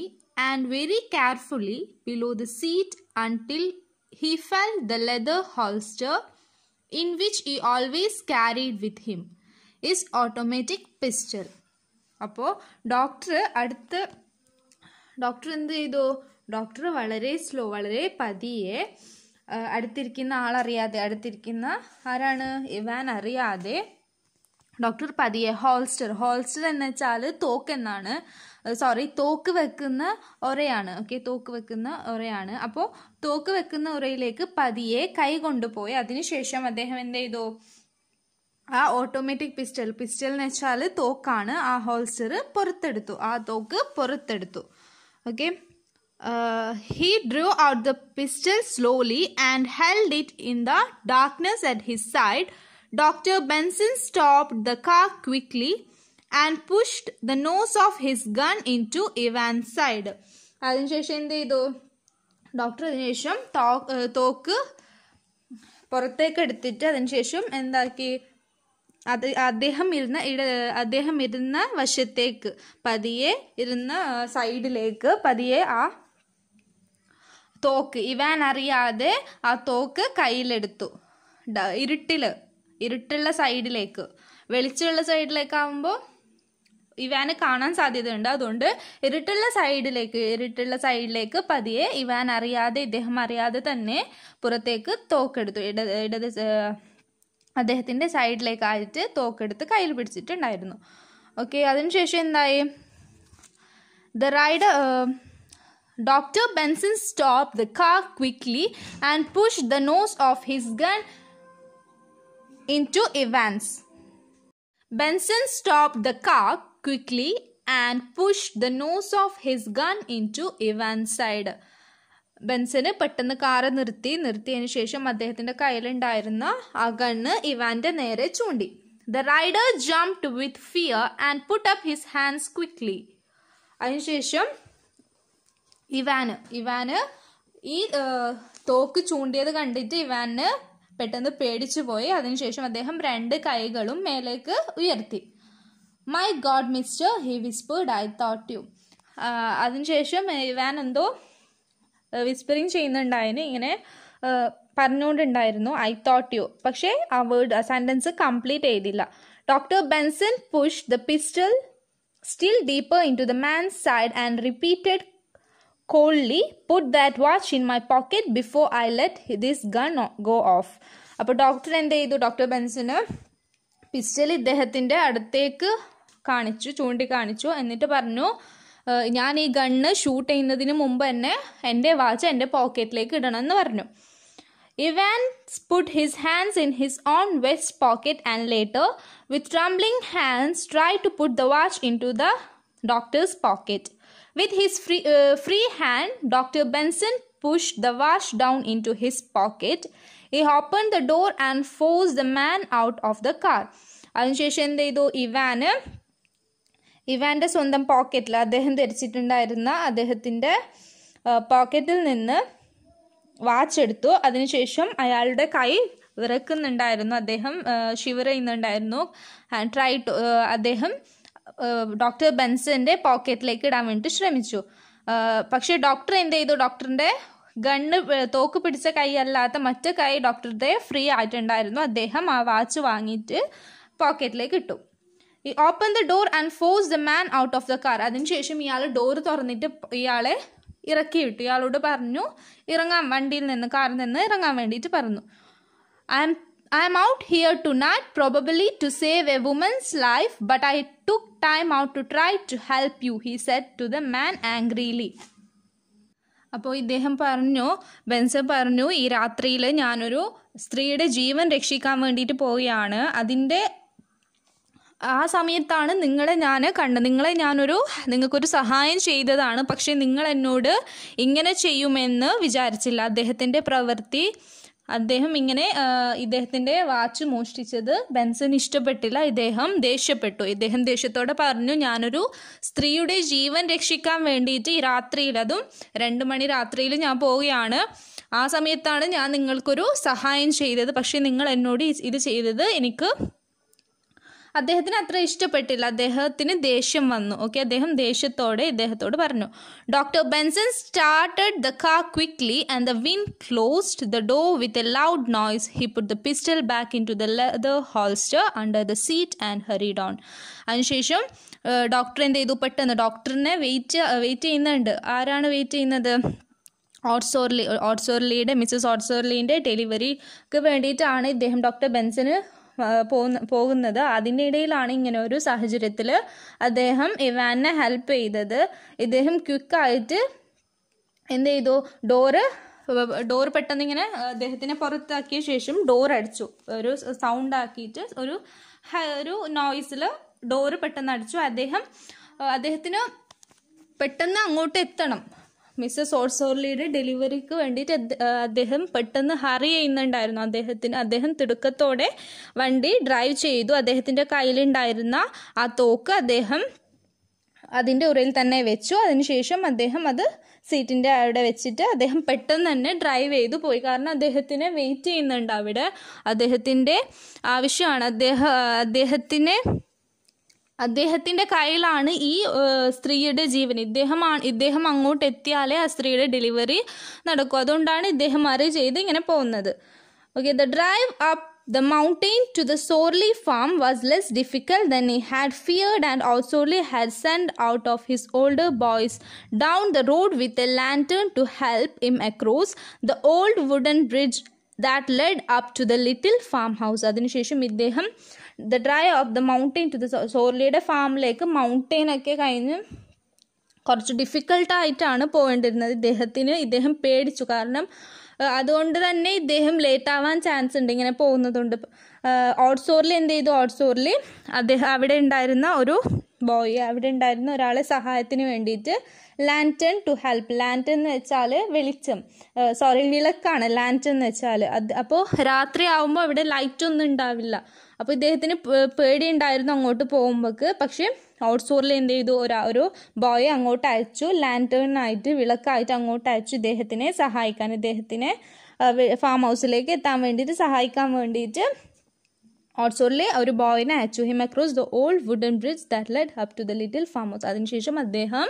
and very carefully below the seat until he felt the leather holster in which he always carried with him his automatic pistol അപ്പോൾ doctor അടുത്ത doctor എന്ത് ചെയ്തു doctor വളരെ slow വളരെ പതിയെ അടുത്തിരിക്കുന്ന ആളറിയാതെ അടുത്തിരിക്കുന്ന ആരാണ് ഇവാൻ അറിയാതെ ഡോക്ടർ പതിയെ ഹോൾസ്റ്റർ ഹോൾസ്റ്റർ എന്ന് വെച്ചാൽ തോക്കെന്നാണ് സോറി തോക്ക് വെക്കുന്ന ഒരയാണ് ഓക്കെ തോക്ക് വെക്കുന്ന ഒരയാണ് അപ്പോൾ തോക്ക് വെക്കുന്ന ഉറയിലേക്ക് പതിയെ കൈ കൊണ്ടുപോയി അതിനുശേഷം അദ്ദേഹം എന്ത് ചെയ്തു ആ ഓട്ടോമാറ്റിക് പിസ്റ്റൽ പിസ്റ്റൽ എന്ന് വെച്ചാൽ തോക്കാണ് ആ ഹോൾസ്റ്റർ പുറത്തെടുത്തു ആ തോക്ക് പുറത്തെടുത്തു okay he drew out the pistol slowly and held it in the darkness at his side doctor Benson stop the car quickly and pushed the nose of his gun into Evans side അതിനുശേഷം എന്ത് ചെയ്തു doctor അതിനുശേഷം തോക്ക് പുറത്തേക്ക് എടുത്തിട്ട് അതിനുശേഷം എന്താക്കി അത് അദ്ദേഹം ഇരുന്ന ഇട അദ്ദേഹം ഇരുന്ന വശത്തേക്ക് പതിയെ ഇരുന്ന സൈഡിലേക്ക് പതിയെ ആ തോക്ക് ഇവാൻ അറിയാതെ ആ തോക്ക് കയ്യിലെടുത്തു ഇരുട്ടിൽ ഇരുട്ടുള്ള സൈഡിലേക്ക് വെളിച്ചമുള്ള സൈഡിലേക്കാവുമ്പോൾ ഇവാന് കാണാൻ സാധ്യതയുണ്ട് അതുകൊണ്ട് ഇരുട്ടുള്ള സൈഡിലേക്ക് ഇരുട്ടുള്ള സൈഡിലേക്ക് പതിയെ ഇവാൻ അറിയാതെ ഇദ്ദേഹം അറിയാതെ തന്നെ പുറത്തേക്ക് തോക്കെടുത്തു ഇട ഇടത് അദ്ദേഹത്തിൻ്റെ സൈഡിലേക്കായിട്ട് തോക്കെടുത്ത് കയ്യിൽ പിടിച്ചിട്ടുണ്ടായിരുന്നു ഓക്കെ അതിനുശേഷം എന്തായി the ride doctor Benson stop the car quickly and push the nose of his gun into Evans Benson stop the car quickly and push the nose of his gun into Evan side ബെൻസന് പെട്ടെന്ന് car നിർത്തി നിർത്തിയതിന് ശേഷം അദ്ദേഹത്തിന്റെ കയ്യിലുണ്ടായിരുന്ന ആ gun ഇവാന്റെ നേരെ ചൂണ്ടി the rider jumped with fear and put up his hands quickly അതിനുശേഷം ഇവാന് ഇവാന് ഈ തോക്ക് ചൂണ്ടിയത് കണ്ടിട്ട് ഇവാന് പെട്ടെന്ന് പേടിച്ചു പോയി അതിനുശേഷം അദ്ദേഹം രണ്ട് കൈകളും മേലേക്ക് ഉയർത്തി my god mister he whispered I thought you അതിനുശേഷം ഇവാൻ എന്തോ വിസ്പറിങ് ചെയ്യുന്നുണ്ടായിരുന്നു ഇങ്ങനെ പറഞ്ഞുകൊണ്ടുണ്ടായിരുന്നു ഐ തോട്ട് യു പക്ഷേ ആ വേർഡ് ആ സെൻറ്റൻസ് കംപ്ലീറ്റ് ചെയ്തില്ല doctor Benson push the pistol still deeper into the man side and repeated coldly put that watch in my pocket before I let this gun go off അപ്പോൾ doctor എന്ത് ചെയ്തു doctor ബെൻസിന് pistol ഇദ്ദേഹത്തിൻ്റെ അടുത്തേക്ക് കാണിച്ചു ചൂണ്ടിക്കാണിച്ചു എന്നിട്ട് പറഞ്ഞു ഞാൻ ഈ ഗണ്ണ് ഷൂട്ട് ചെയ്യുന്നതിന് മുമ്പ് തന്നെ എൻ്റെ വാച്ച് എൻ്റെ പോക്കറ്റിലേക്ക് ഇടണം എന്ന് പറഞ്ഞു Evan put his hands in his on vest pocket and later with trembling hands try to put the watch into the doctor's pocket with his free free hand doctor Benson push the watch down in to his pocket he open the door and force the man out of the car അതിനുശേഷം എന്ത് ചെയ്തു Ivan ഇവാന്റെ സ്വന്തം പോക്കറ്റിൽ അദ്ദേഹം ധരിച്ചിട്ടുണ്ടായിരുന്ന അദ്ദേഹത്തിന്റെ പോക്കറ്റിൽ നിന്ന് watch എടുത്തു അതിനുശേഷം അയാളുടെ കൈ വിറക്കുന്നുണ്ടായിരുന്നു അദ്ദേഹം ഷിവർ ചെയ്യുന്നുണ്ടായിരുന്നു ട്രൈ ടു അദ്ദേഹം ഡോക്ടർ ബെൻസിൻ്റെ പോക്കറ്റിലേക്ക് ഇടാൻ വേണ്ടി ശ്രമിച്ചു പക്ഷേ ഡോക്ടർ എന്ത് ചെയ്തു ഡോക്ടറിന്റെ ഗണ്ണ് തോക്ക് പിടിച്ച കൈ അല്ലാത്ത മറ്റു കൈ ഡോക്ടറുടെ ഫ്രീ ആയിട്ടുണ്ടായിരുന്നു അദ്ദേഹം ആ വാച്ച് വാങ്ങിയിട്ട് പോക്കറ്റിലേക്ക് ഇട്ടു he open the door and force the man out of the car അതിനുശേഷം ഇയാൾ ഡോർ തുറന്നിട്ട് ഇയാളെ ഇറക്കി വിട്ടു ഇയാളോട് പറഞ്ഞു ഇറങ്ങാൻ വണ്ടിയിൽ നിന്ന് കാറിൽ നിന്ന് ഇറങ്ങാൻ വേണ്ടിയിട്ട് പറഞ്ഞു I'm I'm out here to not probably to save a woman's life but I took time out to try to help you he said to the man angrily അപ്പോൾ ഇദ്ദേഹം പറഞ്ഞു ബെൻസ പറഞ്ഞു ഈ രാത്രിയിൽ ഞാനൊരു സ്ത്രീയുടെ ജീവൻ രക്ഷിക്കാൻ വേണ്ടിയിട്ട് പോവുകയാണ് അതിൻ്റെ ആ സമയത്താണ് നിങ്ങളെ ഞാൻ കണ്ടത് നിങ്ങളെ ഞാനൊരു നിങ്ങൾക്കൊരു സഹായം ചെയ്തതാണ് പക്ഷേ നിങ്ങൾ എന്നോട് ഇങ്ങനെ ചെയ്യുമെന്ന് വിചാരിച്ചില്ല അദ്ദേഹത്തിൻ്റെ പ്രവൃത്തി അദ്ദേഹം ഇങ്ങനെ ഇദ്ദേഹത്തിൻ്റെ വാച്ച് മോഷ്ടിച്ചത് ബെൻസന് ഇഷ്ടപ്പെട്ടില്ല ഇദ്ദേഹം ദേഷ്യപ്പെട്ടു ഇദ്ദേഹം ദേഷ്യത്തോടെ പറഞ്ഞു ഞാനൊരു സ്ത്രീയുടെ ജീവൻ രക്ഷിക്കാൻ വേണ്ടിയിട്ട് ഈ രാത്രിയിൽ അതും രണ്ട് മണി രാത്രിയിൽ ഞാൻ പോവുകയാണ് ആ സമയത്താണ് ഞാൻ നിങ്ങൾക്കൊരു സഹായം ചെയ്തത് പക്ഷേ നിങ്ങൾ എന്നോട് ഇത് ചെയ്തത് എനിക്ക് അദ്ദേഹത്തിന് അത്ര ഇഷ്ടപ്പെട്ടില്ല അദ്ദേഹത്തിന് ദേഷ്യം വന്നു ഓക്കെ അദ്ദേഹം ദേഷ്യത്തോടെ ഇദ്ദേഹത്തോട് പറഞ്ഞു doctor Benson started the car quickly and the win closed the door with a loud noise he put the pistol back into the leather holster under the seat and hurried on അതിനുശേഷം doctor എന്ത് ചെയ്തു പെട്ടെന്ന് ഡോക്ടറിനെ wait wait ചെയ്യുന്നുണ്ട് ആരാണ് wait ചെയ്യുന്നത് ഓട്സോർലി ഓട്സോർലിയുടെ Mrs ഓട്സോർലിൻ്റെ ഡെലിവറിക്ക് വേണ്ടിയിട്ടാണ് ഇദ്ദേഹം ഡോക്ടർ ബെൻസിന് പോകുന്ന പോകുന്നത് അതിനിടയിലാണ് ഇങ്ങനെ ഒരു സാഹചര്യത്തിൽ അദ്ദേഹം ഇവാനെ ഹെൽപ്പ് ചെയ്തത് ഇദ്ദേഹം ക്വിക്കായിട്ട് എന്ത് ചെയ്തു ഡോറ് ഡോർ പെട്ടെന്ന് ഇങ്ങനെ അദ്ദേഹത്തിനെ പുറത്താക്കിയ ശേഷം ഡോർ അടിച്ചു ഒരു സൗണ്ട് ആക്കിയിട്ട് ഒരു ഒരു നോയിസിൽ ഡോറ് പെട്ടെന്ന് അടിച്ചു അദ്ദേഹം അദ്ദേഹത്തിന് പെട്ടെന്ന് അങ്ങോട്ട് എത്തണം മിസ്സസ് ഓർസോർലിയുടെ ഡെലിവറിക്ക് വേണ്ടിയിട്ട് അദ്ദേഹം പെട്ടെന്ന് ഹറി ചെയ്യുന്നുണ്ടായിരുന്നു അദ്ദേഹത്തിന് അദ്ദേഹം തിടുക്കത്തോടെ വണ്ടി ഡ്രൈവ് ചെയ്തു അദ്ദേഹത്തിൻ്റെ കയ്യിലുണ്ടായിരുന്ന ആ തോക്ക് അദ്ദേഹം അതിൻ്റെ ഉറയിൽ തന്നെ വെച്ചു അതിനുശേഷം അദ്ദേഹം അത് സീറ്റിൻ്റെ അവിടെ വെച്ചിട്ട് അദ്ദേഹം പെട്ടെന്ന് തന്നെ ഡ്രൈവ് ചെയ്തു പോയി കാരണം അദ്ദേഹത്തിനെ വെയിറ്റ് ചെയ്യുന്നുണ്ട് അവിടെ അദ്ദേഹത്തിൻ്റെ ആവശ്യമാണ് അദ്ദേഹം അദ്ദേഹത്തിനെ അദ്ദേഹത്തിൻ്റെ കയ്യിലാണ് ഈ സ്ത്രീയുടെ ജീവൻ ഇദ്ദേഹമാണ് ഇദ്ദേഹം അങ്ങോട്ട് എത്തിയാലേ ആ സ്ത്രീയുടെ ഡെലിവറി നടക്കൂ അതുകൊണ്ടാണ് ഇദ്ദേഹം അറി ചെയ്ത് ഇങ്ങനെ പോകുന്നത് okay the drive up The mountain to the Sorley farm was less difficult than he had feared, and Osorley had sent out of his older boys down the road with a lantern to help him across the old wooden bridge that led up to the little farmhouse. അതിനുശേഷം ഇദ്ദേഹം the drive of the mountain to the സോർലിയുടെ ഫാമിലേക്ക് mountain ഒക്കെ കഴിഞ്ഞ് കുറച്ച് ഡിഫിക്കൽട്ടായിട്ടാണ് പോകേണ്ടിരുന്നത് ഇദ്ദേഹത്തിന് ഇദ്ദേഹം പേടിച്ചു കാരണം അതുകൊണ്ട് തന്നെ ഇദ്ദേഹം ലേറ്റ് ആവാൻ ചാൻസ് ഉണ്ട് ഇങ്ങനെ പോകുന്നതുകൊണ്ട് ഓട്സോറിൽ എന്ത് ചെയ്തു ഓട്സോറിൽ അദ്ദേഹം അവിടെ ഉണ്ടായിരുന്ന ഒരു ബോയ് അവിടെ ഉണ്ടായിരുന്ന ഒരാളെ സഹായത്തിന് വേണ്ടിയിട്ട് ലാൻറ്റൺ ടു ഹെൽപ്പ് ലാൻറ്റൺ എന്ന് വെച്ചാൽ വെളിച്ചം സോറി വിളക്കാണ് ലാൻറ്റൺ എന്ന് വെച്ചാൽ അത് അപ്പോൾ രാത്രി ആവുമ്പോൾ അവിടെ ലൈറ്റ് ഒന്നും ഉണ്ടാവില്ല അപ്പോൾ ഇദ്ദേഹത്തിന് പേടിയുണ്ടായിരുന്നു അങ്ങോട്ട് പോകുമ്പോൾക്ക് പക്ഷേ ഔട്ട്സോറിൽ എന്ത് ചെയ്തു ഒരാ ഒരു ബോയെ അങ്ങോട്ട് അയച്ചു ലാൻറ്റേണായിട്ട് വിളക്കായിട്ട് അങ്ങോട്ട് അയച്ചു ഇദ്ദേഹത്തിനെ സഹായിക്കാൻ ഇദ്ദേഹത്തിനെ ഫാം ഹൗസിലേക്ക് എത്താൻ വേണ്ടിയിട്ട് സഹായിക്കാൻ വേണ്ടിയിട്ട് ഓർസോറിലെ ഒരു ബോയിനെ അയച്ചു him across the old wooden bridge that led up to the little farmhouse അതിനുശേഷം അദ്ദേഹം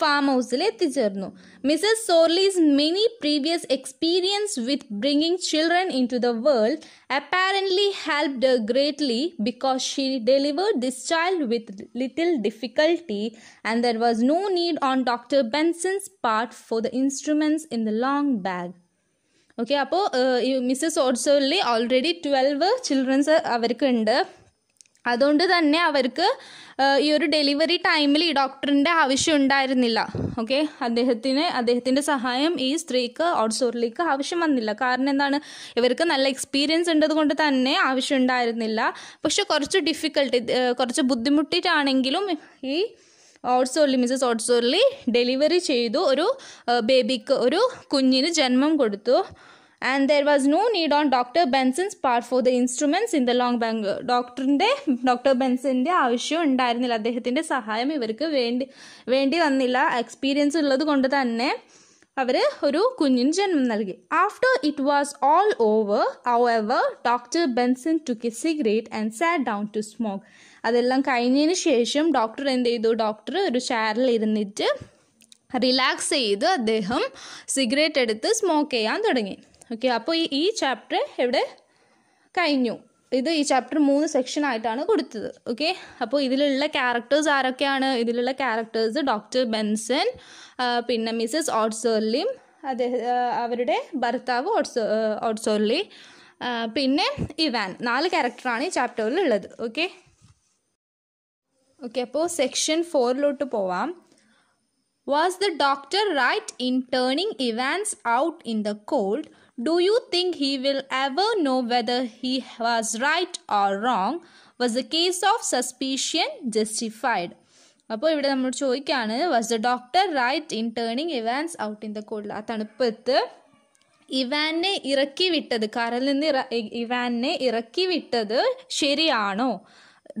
ഫാം ഹൗസിൽ എത്തിച്ചേർന്നു Mrs Sorley's many previous experience with bringing children into the world apparently helped greatly because she delivered this child with little difficulty and there was no need on doctor Benson's part for the instruments in the long bag okay അപ്പോൾ Mrs Orsoli already twelve childrens അവർക്കുണ്ട് അതുകൊണ്ട് തന്നെ അവർക്ക് ഈ ഒരു delivery ടൈമിൽ ഈ ഡോക്ടറിൻ്റെ ആവശ്യം ഉണ്ടായിരുന്നില്ല ഓക്കെ അദ്ദേഹത്തിന് അദ്ദേഹത്തിൻ്റെ സഹായം ഈ സ്ത്രീക്ക് ഓഡ്സോറിലേക്ക് ആവശ്യം വന്നില്ല കാരണം എന്താണ് ഇവർക്ക് നല്ല എക്സ്പീരിയൻസ് ഉള്ളത് കൊണ്ട് തന്നെ ആവശ്യം ഉണ്ടായിരുന്നില്ല പക്ഷെ കുറച്ച് ഡിഫിക്കൽട്ടി കുറച്ച് ബുദ്ധിമുട്ടിയിട്ടാണെങ്കിലും ഈ ഓട്സോർലി മിസസ് ഓട്സോർലി ഡെലിവറി ചെയ്തു ഒരു ബേബിക്ക് ഒരു കുഞ്ഞിന് ജന്മം കൊടുത്തു and there was no need on doctor Benson's part for the instruments in the long bag ഡോക്ടറിൻ്റെ ഡോക്ടർ ബെൻസൻ്റെ ആവശ്യം ഉണ്ടായിരുന്നില്ല അദ്ദേഹത്തിൻ്റെ സഹായം ഇവർക്ക് വേണ്ടി വേണ്ടി വന്നില്ല എക്സ്പീരിയൻസ് ഉള്ളത് കൊണ്ട് തന്നെ അവർ ഒരു കുഞ്ഞിന് ജന്മം നൽകി after it was all over however doctor Benson took a cigarette and sat down to smoke അതെല്ലാം കഴിഞ്ഞതിന് ശേഷം ഡോക്ടർ എന്ത് ചെയ്തു ഡോക്ടർ ഒരു ചെയറിൽ ഇരുന്നിട്ട് റിലാക്സ് ചെയ്ത് അദ്ദേഹം സിഗരറ്റ് എടുത്ത് സ്മോക്ക് ചെയ്യാൻ തുടങ്ങി ഓക്കെ അപ്പോൾ ഈ ഈ ചാപ്റ്റർ ഇവിടെ കഴിഞ്ഞു ഇത് ഈ ചാപ്റ്റർ മൂന്ന് സെക്ഷൻ ആയിട്ടാണ് കൊടുത്തത് ഓക്കെ അപ്പോൾ ഇതിലുള്ള ക്യാരക്ടേഴ്സ് ആരൊക്കെയാണ് ഇതിലുള്ള ക്യാരക്ടേഴ്സ് ഡോക്ടർ ബെൻസൺ പിന്നെ മിസ്സസ് ഓട്സോർലിയും അദ്ദേഹം അവരുടെ ഭർത്താവ് ഓട്സോ ഓട്സോർലി പിന്നെ ഇവാൻ നാല് ക്യാരക്ടറാണ് ഈ ചാപ്റ്ററിൽ ഉള്ളത് ഓക്കെ ഓക്കെ അപ്പോൾ സെക്ഷൻ ഫോറിലോട്ട് പോവാം was the doctor right in turning Evans out in the cold do you think he will ever know whether he was right or wrong was a case of suspicion justified അപ്പോൾ ഇവിടെ നമ്മൾ ചോദിക്കുകയാണ് was the doctor right in turning Evans out in the cold ആ തണുപ്പത്ത് ഇവാനെ ഇറക്കി വിട്ടത് കരൽ നിന്ന് ഇറ ഇവാനെ ഇറക്കി വിട്ടത് ശരിയാണോ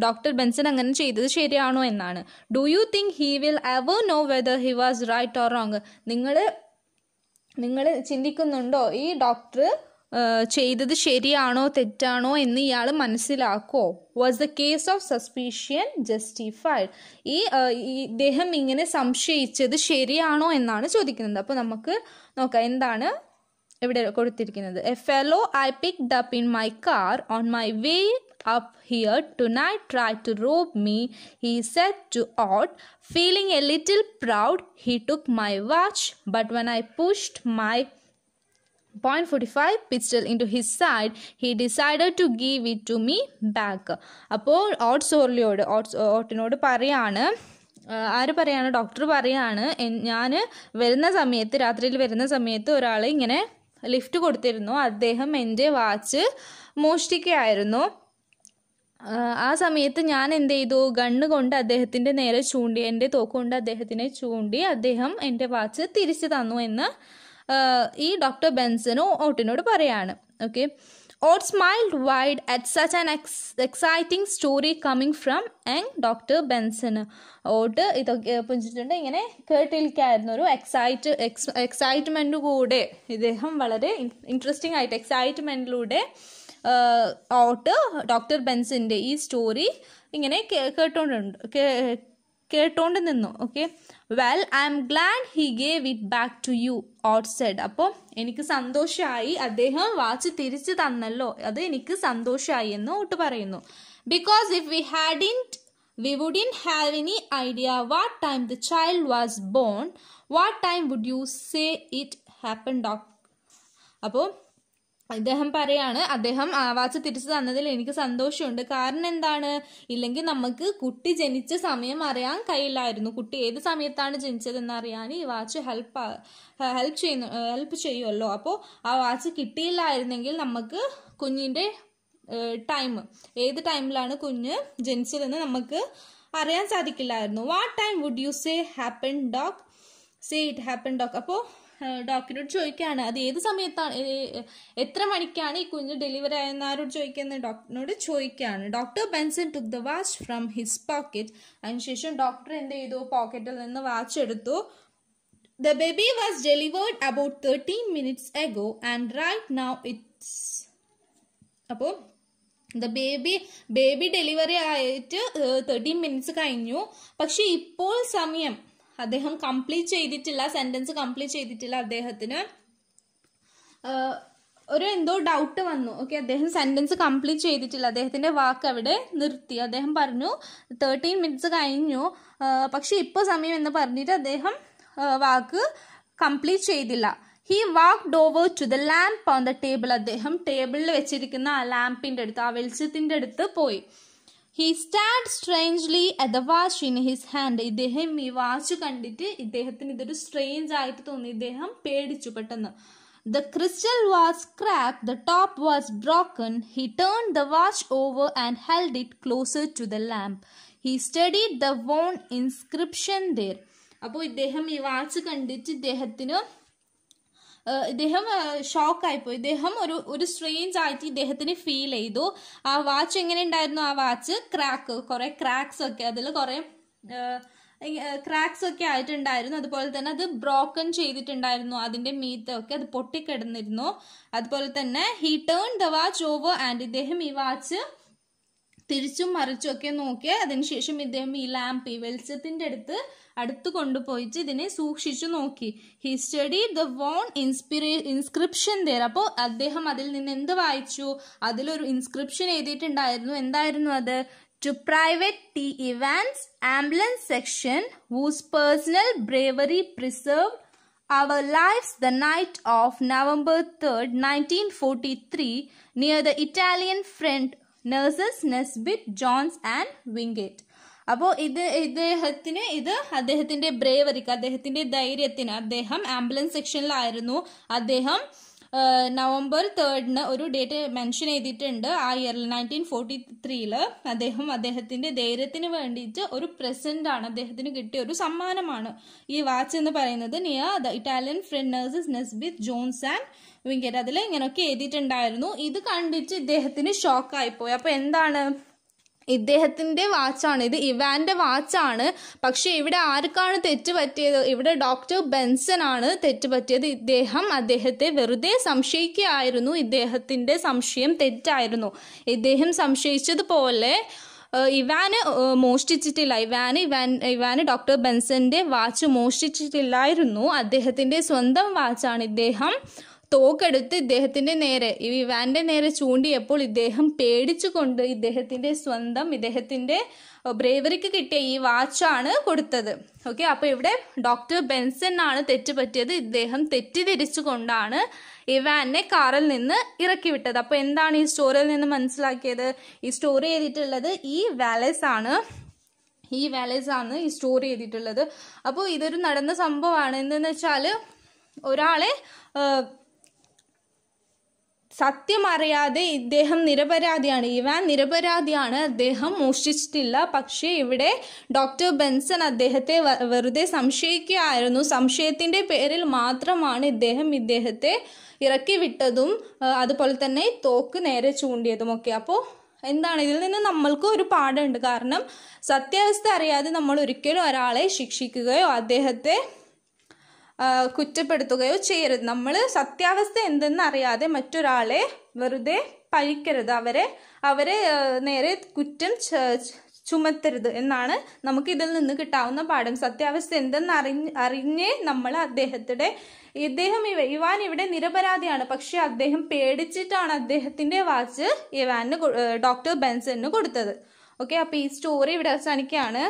ഡോക്ടർ ബെൻസൺ അങ്ങനെ ചെയ്തത് ശരിയാണോ എന്നാണ് do you think he will ever know whether he was right or wrong നിങ്ങൾ നിങ്ങൾ ചിന്തിക്കുന്നുണ്ടോ ഈ ഡോക്ടർ ചെയ്തത് ശരിയാണോ തെറ്റാണോ എന്ന് ഇയാൾ മനസ്സിലാക്കോ was the case of suspicion justified ഈ ഇദ്ദേഹം ഇങ്ങനെ സംശയിച്ചത് ശരിയാണോ എന്നാണ് ചോദിക്കുന്നത് അപ്പോൾ നമുക്ക് നോക്കാം എന്താണ് ഇവിടെ കൊടുത്തിരിക്കുന്നത് a fellow I picked up in my car on my way up here tonight try to rob me, he said to odd Feeling a little proud, he took my watch, but when I pushed my 0.45 pistol into his side he decided to give it to me back അപ്പോൾ ഓട്സ് ഓർലിയോട് ഓട്സ് ഓട്ടിനോട് പറയാണ് ആര് പറയാണ് doctor പറയാണ് ഞാൻ വരുന്ന സമയത്ത് രാത്രിയിൽ വരുന്ന സമയത്ത് ഒരാൾ ഇങ്ങനെ ലിഫ്റ്റ് കൊടുത്തിരുന്നു അദ്ദേഹം എൻ്റെ വാച്ച് മോഷ്ടിക്കുകയായിരുന്നു ആ സമയത്ത് ഞാൻ എന്ത് ചെയ്തു ഗണ്ണ് കൊണ്ട് അദ്ദേഹത്തിന്റെ നേരെ ചൂണ്ടി എൻ്റെ തോക്ക് കൊണ്ട് അദ്ദേഹത്തിനെ ചൂണ്ടി അദ്ദേഹം എൻ്റെ വാച്ച് തിരിച്ചു തന്നു എന്ന് ഈ ഡോക്ടർ ബെൻസനോ ഓട്ടിനോട് പറയാണ് okay Ott smiled wide at such an ex exciting story coming from എങ് ഡോക്ടർ ബെൻസന് ഓട്ട് ഇതൊക്കെ പുഞ്ചിട്ടുണ്ട് ഇങ്ങനെ കേട്ടിരിക്കായിരുന്നു ഒരു എക്സൈറ്റ് എക്സ് എക്സൈറ്റ്മെൻറ്റ് കൂടെ ഇദ്ദേഹം വളരെ ഇൻട്രസ്റ്റിംഗ് ആയിട്ട് എക്സൈറ്റ്മെൻറ്റിലൂടെ ഓട്ട് ഡോക്ടർ ബെൻസിൻ്റെ ഈ സ്റ്റോറി ഇങ്ങനെ കേട്ടോണ്ടുണ്ട് കേട്ടോണ്ട് നിന്നു okay well I am glad he gave it back to you outside അപ്പോൾ എനിക്ക് സന്തോഷമായി അദ്ദേഹം വാച്ച് തിരിച്ചു തന്നല്ലോ അത് എനിക്ക് സന്തോഷമായി എന്ന് ഔട്ട് പറയുന്നു because if we had in we would in have any idea what time the child was born what time would you say it happen doctor അപ്പോൾ അദ്ദേഹം പറയാണ് അദ്ദേഹം വാച്ച് തിരിച്ചു തന്നതിൽ എനിക്ക് സന്തോഷമുണ്ട് കാരണം എന്താണ് ഇല്ലെങ്കിൽ നമുക്ക് കുട്ടി ജനിച്ച സമയം അറിയാൻ കഴിയില്ലായിരുന്നു കുട്ടി ഏത് സമയത്താണ് ജനിച്ചതെന്ന് അറിയാൻ ഈ വാച്ച് ഹെൽപ്പ് ഹെൽപ്പ് ചെയ്യുന്നു ഹെൽപ്പ് ചെയ്യുമല്ലോ അപ്പോൾ ആ വാച്ച് കിട്ടിയില്ലായിരുന്നെങ്കിൽ നമുക്ക് കുഞ്ഞിൻ്റെ ടൈം ഏത് ടൈമിലാണ് കുഞ്ഞ് ജനിച്ചതെന്ന് നമുക്ക് അറിയാൻ സാധിക്കില്ലായിരുന്നു what time would you say happen doc say it happen doc അപ്പോൾ ഡോക്ടറിനോട് ചോദിക്കുകയാണ് അത് ഏത് സമയത്താണ് എത്ര മണിക്കാണ് ഈ കുഞ്ഞ് ഡെലിവറി ആയെന്ന് ആരോട് ചോദിക്കുന്നത് ഡോക്ടറിനോട് ചോദിക്കുകയാണ് doctor Benson took the watch from his pocket അതിനുശേഷം ഡോക്ടർ എന്ത് ചെയ്തു പോക്കറ്റിൽ നിന്ന് വാച്ച് എടുത്തു the baby was delivered about thirteen minutes ago and right now it's അപ്പോൾ ദ ബേബി ബേബി ഡെലിവറി ആയിട്ട് തേർട്ടീൻ മിനിറ്റ്സ് കഴിഞ്ഞു പക്ഷെ ഇപ്പോൾ സമയം അദ്ദേഹം കംപ്ലീറ്റ് ചെയ്തിട്ടില്ല സെന്റൻസ് കംപ്ലീറ്റ് ചെയ്തിട്ടില്ല അദ്ദേഹത്തിന് ഒരു എന്തോ ഡൗട്ട് വന്നു ഓക്കെ അദ്ദേഹം സെന്റൻസ് കംപ്ലീറ്റ് ചെയ്തിട്ടില്ല അദ്ദേഹത്തിന്റെ വാക്ക് അവിടെ നിർത്തി അദ്ദേഹം പറഞ്ഞു തേർട്ടീൻ മിനിറ്റ്സ് കഴിഞ്ഞു പക്ഷേ ഇപ്പോൾ സമയം എന്ന് പറഞ്ഞിട്ട് അദ്ദേഹം വാക്ക് കംപ്ലീറ്റ് ചെയ്തില്ല he walked over to the lamp on the table അദ്ദേഹം ടേബിളിൽ വെച്ചിരിക്കുന്ന ആ ലാമ്പിന്റെ അടുത്ത് ആ വെളിച്ചത്തിന്റെ അടുത്ത് പോയി he stared strangely at the watch in his hand ഇദ്ദേഹം ഈ വാച്ച് കണ്ടിട്ട് ഇദ്ദേഹത്തിന് ഇതൊരു സ്ട്രേഞ്ച് ആയിട്ട് തോന്നി ഇദ്ദേഹം പേടിച്ചു പെട്ടെന്ന് The crystal was cracked, the top was broken. He turned the watch over and held it closer to the lamp. He studied the worn inscription there. അപ്പോൾ ഇദ്ദേഹം ഈ വാച്ച് കണ്ടിട്ട് ഇദ്ദേഹത്തിന് ഇദ്ദേഹം പോയി ഇദ്ദേഹം ഒരു ഒരു സ്ട്രേഞ്ച് ആയിട്ട് ഇദ്ദേഹത്തിന് ഫീൽ ചെയ്തു ആ വാച്ച് എങ്ങനെ ഉണ്ടായിരുന്നു ആ വാച്ച് ക്രാക്ക് കുറേ ക്രാക്സ് ഒക്കെ അതിൽ കുറേ ക്രാക്സ് ഒക്കെ ആയിട്ടുണ്ടായിരുന്നു അതുപോലെ തന്നെ അത് ബ്രോക്കൺ ചെയ്തിട്ടുണ്ടായിരുന്നു അതിന്റെ മീത്ത് ഒക്കെ അത് പൊട്ടിക്കിടന്നിരുന്നു അതുപോലെ തന്നെ he turn the watch over and ഇദ്ദേഹം ഈ വാച്ച് തിരിച്ചും മറിച്ചും ഒക്കെ നോക്കി അതിനുശേഷം ഇദ്ദേഹം ഈ ലാമ്പ് ഈ വെളിച്ചത്തിന്റെ അടുത്ത് അടുത്ത് കൊണ്ടുപോയിട്ട് ഇതിനെ സൂക്ഷിച്ചു നോക്കി he study the worn inspire inscription there അപ്പോൾ അദ്ദേഹം അതിൽ നിന്ന് എന്ത് വായിച്ചു അതിലൊരു ഇൻസ്ക്രിപ്ഷൻ എഴുതിയിട്ടുണ്ടായിരുന്നു എന്തായിരുന്നു അത് to private T Evans ambulance section whose personal bravery preserve our life the night of November third nineteen forty three near the Italian front nurses Nesbitt Jones and Wingate അപ്പോൾ ഇത് ഇദ്ദേഹത്തിന് ഇത് അദ്ദേഹത്തിന്റെ ബ്രേവറിക്ക് അദ്ദേഹത്തിന്റെ ധൈര്യത്തിന് അദ്ദേഹം ആംബുലൻസ് സെക്ഷനിലായിരുന്നു അദ്ദേഹം നവംബർ തേർഡിന് ഒരു date mention ചെയ്തിട്ടുണ്ട് ആ ഇയറിൽ നയൻറ്റീൻ ഫോർട്ടി ത്രീയില് അദ്ദേഹം അദ്ദേഹത്തിന്റെ ധൈര്യത്തിന് വേണ്ടിയിട്ട് ഒരു പ്രസന്റ് ആണ് അദ്ദേഹത്തിന് കിട്ടിയ ഒരു സമ്മാനമാണ് ഈ വാച്ച് എന്ന് പറയുന്നത് near the Italian front nurses Nesbitt Jones and Wingate അതിൽ ഇങ്ങനെയൊക്കെ എഴുതിയിട്ടുണ്ടായിരുന്നു ഇത് കണ്ടിട്ട് ഇദ്ദേഹത്തിന് ഷോക്കായിപ്പോയി അപ്പോൾ എന്താണ് ഇദ്ദേഹത്തിൻ്റെ വാച്ചാണ് ഇത് ഇവാൻ്റെ വാച്ചാണ് പക്ഷേ ഇവിടെ ആർക്കാണ് തെറ്റ് പറ്റിയത് ഇവിടെ ഡോക്ടർ ബെൻസൺ ആണ് തെറ്റ് പറ്റിയത് ഇദ്ദേഹം അദ്ദേഹത്തെ വെറുതെ സംശയിക്കുകയായിരുന്നു ഇദ്ദേഹത്തിൻ്റെ സംശയം തെറ്റായിരുന്നു ഇദ്ദേഹം സംശയിച്ചതുപോലെ ഇവാന് മോഷ്ടിച്ചിട്ടില്ല ഇവാന് ഇവാൻ ഇവാന് ഡോക്ടർ ബെൻസന്റെ വാച്ച് മോഷ്ടിച്ചിട്ടില്ലായിരുന്നു അദ്ദേഹത്തിന്റെ സ്വന്തം വാച്ചാണ് ഇദ്ദേഹം തോക്കെടുത്ത് ഇദ്ദേഹത്തിന്റെ നേരെ ഈ ഇവാന്റെ നേരെ ചൂണ്ടിയപ്പോൾ ഇദ്ദേഹം പേടിച്ചുകൊണ്ട് ഇദ്ദേഹത്തിന്റെ സ്വന്തം ഇദ്ദേഹത്തിന്റെ ബ്രേവറിക്ക് കിട്ടിയ ഈ വാച്ചാണ് കൊടുത്തത് ഓക്കെ അപ്പോൾ ഇവിടെ ഡോക്ടർ ബെൻസൺ ആണ് തെറ്റുപറ്റിയത് ഇദ്ദേഹം തെറ്റിദ്ധരിച്ചുകൊണ്ടാണ് ഇവാനെ കാറിൽ നിന്ന് ഇറക്കി വിട്ടത് അപ്പോൾ എന്താണ് ഈ സ്റ്റോറിയിൽ നിന്ന് മനസ്സിലാക്കിയത് ഈ സ്റ്റോറി ചെയ്തിട്ടുള്ളത് ഈ വാലസ് ആണ് ഈ വാലസ് ആണ് ഈ സ്റ്റോറി ചെയ്തിട്ടുള്ളത് അപ്പോൾ ഇതൊരു നടന്ന സംഭവമാണ് എന്തെന്ന് വെച്ചാൽ ഒരാളെ സത്യം അറിയാതെ ഇദ്ദേഹം നിരപരാധിയാണ് ഇവാൻ നിരപരാധിയാണ് അദ്ദേഹം മോഷ്ടിച്ചിട്ടില്ല പക്ഷേ ഇവിടെ ഡോക്ടർ ബെൻസൺ അദ്ദേഹത്തെ വെറുതെ സംശയിക്കുകയായിരുന്നു സംശയത്തിൻ്റെ പേരിൽ മാത്രമാണ് ഇദ്ദേഹം ഇദ്ദേഹത്തെ ഇറക്കി വിട്ടതും അതുപോലെ തന്നെ തോക്ക് നേരെ ചൂണ്ടിയതുമൊക്കെ അപ്പോൾ എന്താണ് ഇതിൽ നിന്ന് നമ്മൾക്ക് ഒരു പാഠമുണ്ട് കാരണം സത്യാവസ്ഥ അറിയാതെ നമ്മൾ ഒരിക്കലും ഒരാളെ ശിക്ഷിക്കുകയോ അദ്ദേഹത്തെ കുറ്റപ്പെടുത്തുകയോ ചെയ്യരുത് നമ്മൾ സത്യാവസ്ഥ എന്തെന്ന് അറിയാതെ മറ്റൊരാളെ വെറുതെ പഴിക്കരുത് അവരെ അവരെ നേരെ കുറ്റം ചുമത്തരുത് എന്നാണ് നമുക്ക് ഇതിൽ നിന്ന് കിട്ടാവുന്ന പാഠം സത്യാവസ്ഥ എന്തെന്ന് അറിഞ്ഞ് അറിഞ്ഞേ നമ്മൾ അദ്ദേഹത്തിൻ്റെ ഇദ്ദേഹം ഇവ ഇവാൻ ഇവിടെ നിരപരാധിയാണ് പക്ഷെ അദ്ദേഹം പേടിച്ചിട്ടാണ് അദ്ദേഹത്തിൻ്റെ വാച്ച് ഇവാന് ഡോക്ടർ ബെൻസന് കൊടുത്തത് ഓക്കെ അപ്പോൾ ഈ സ്റ്റോറി ഇവിടെ അവസാനിക്കുകയാണ്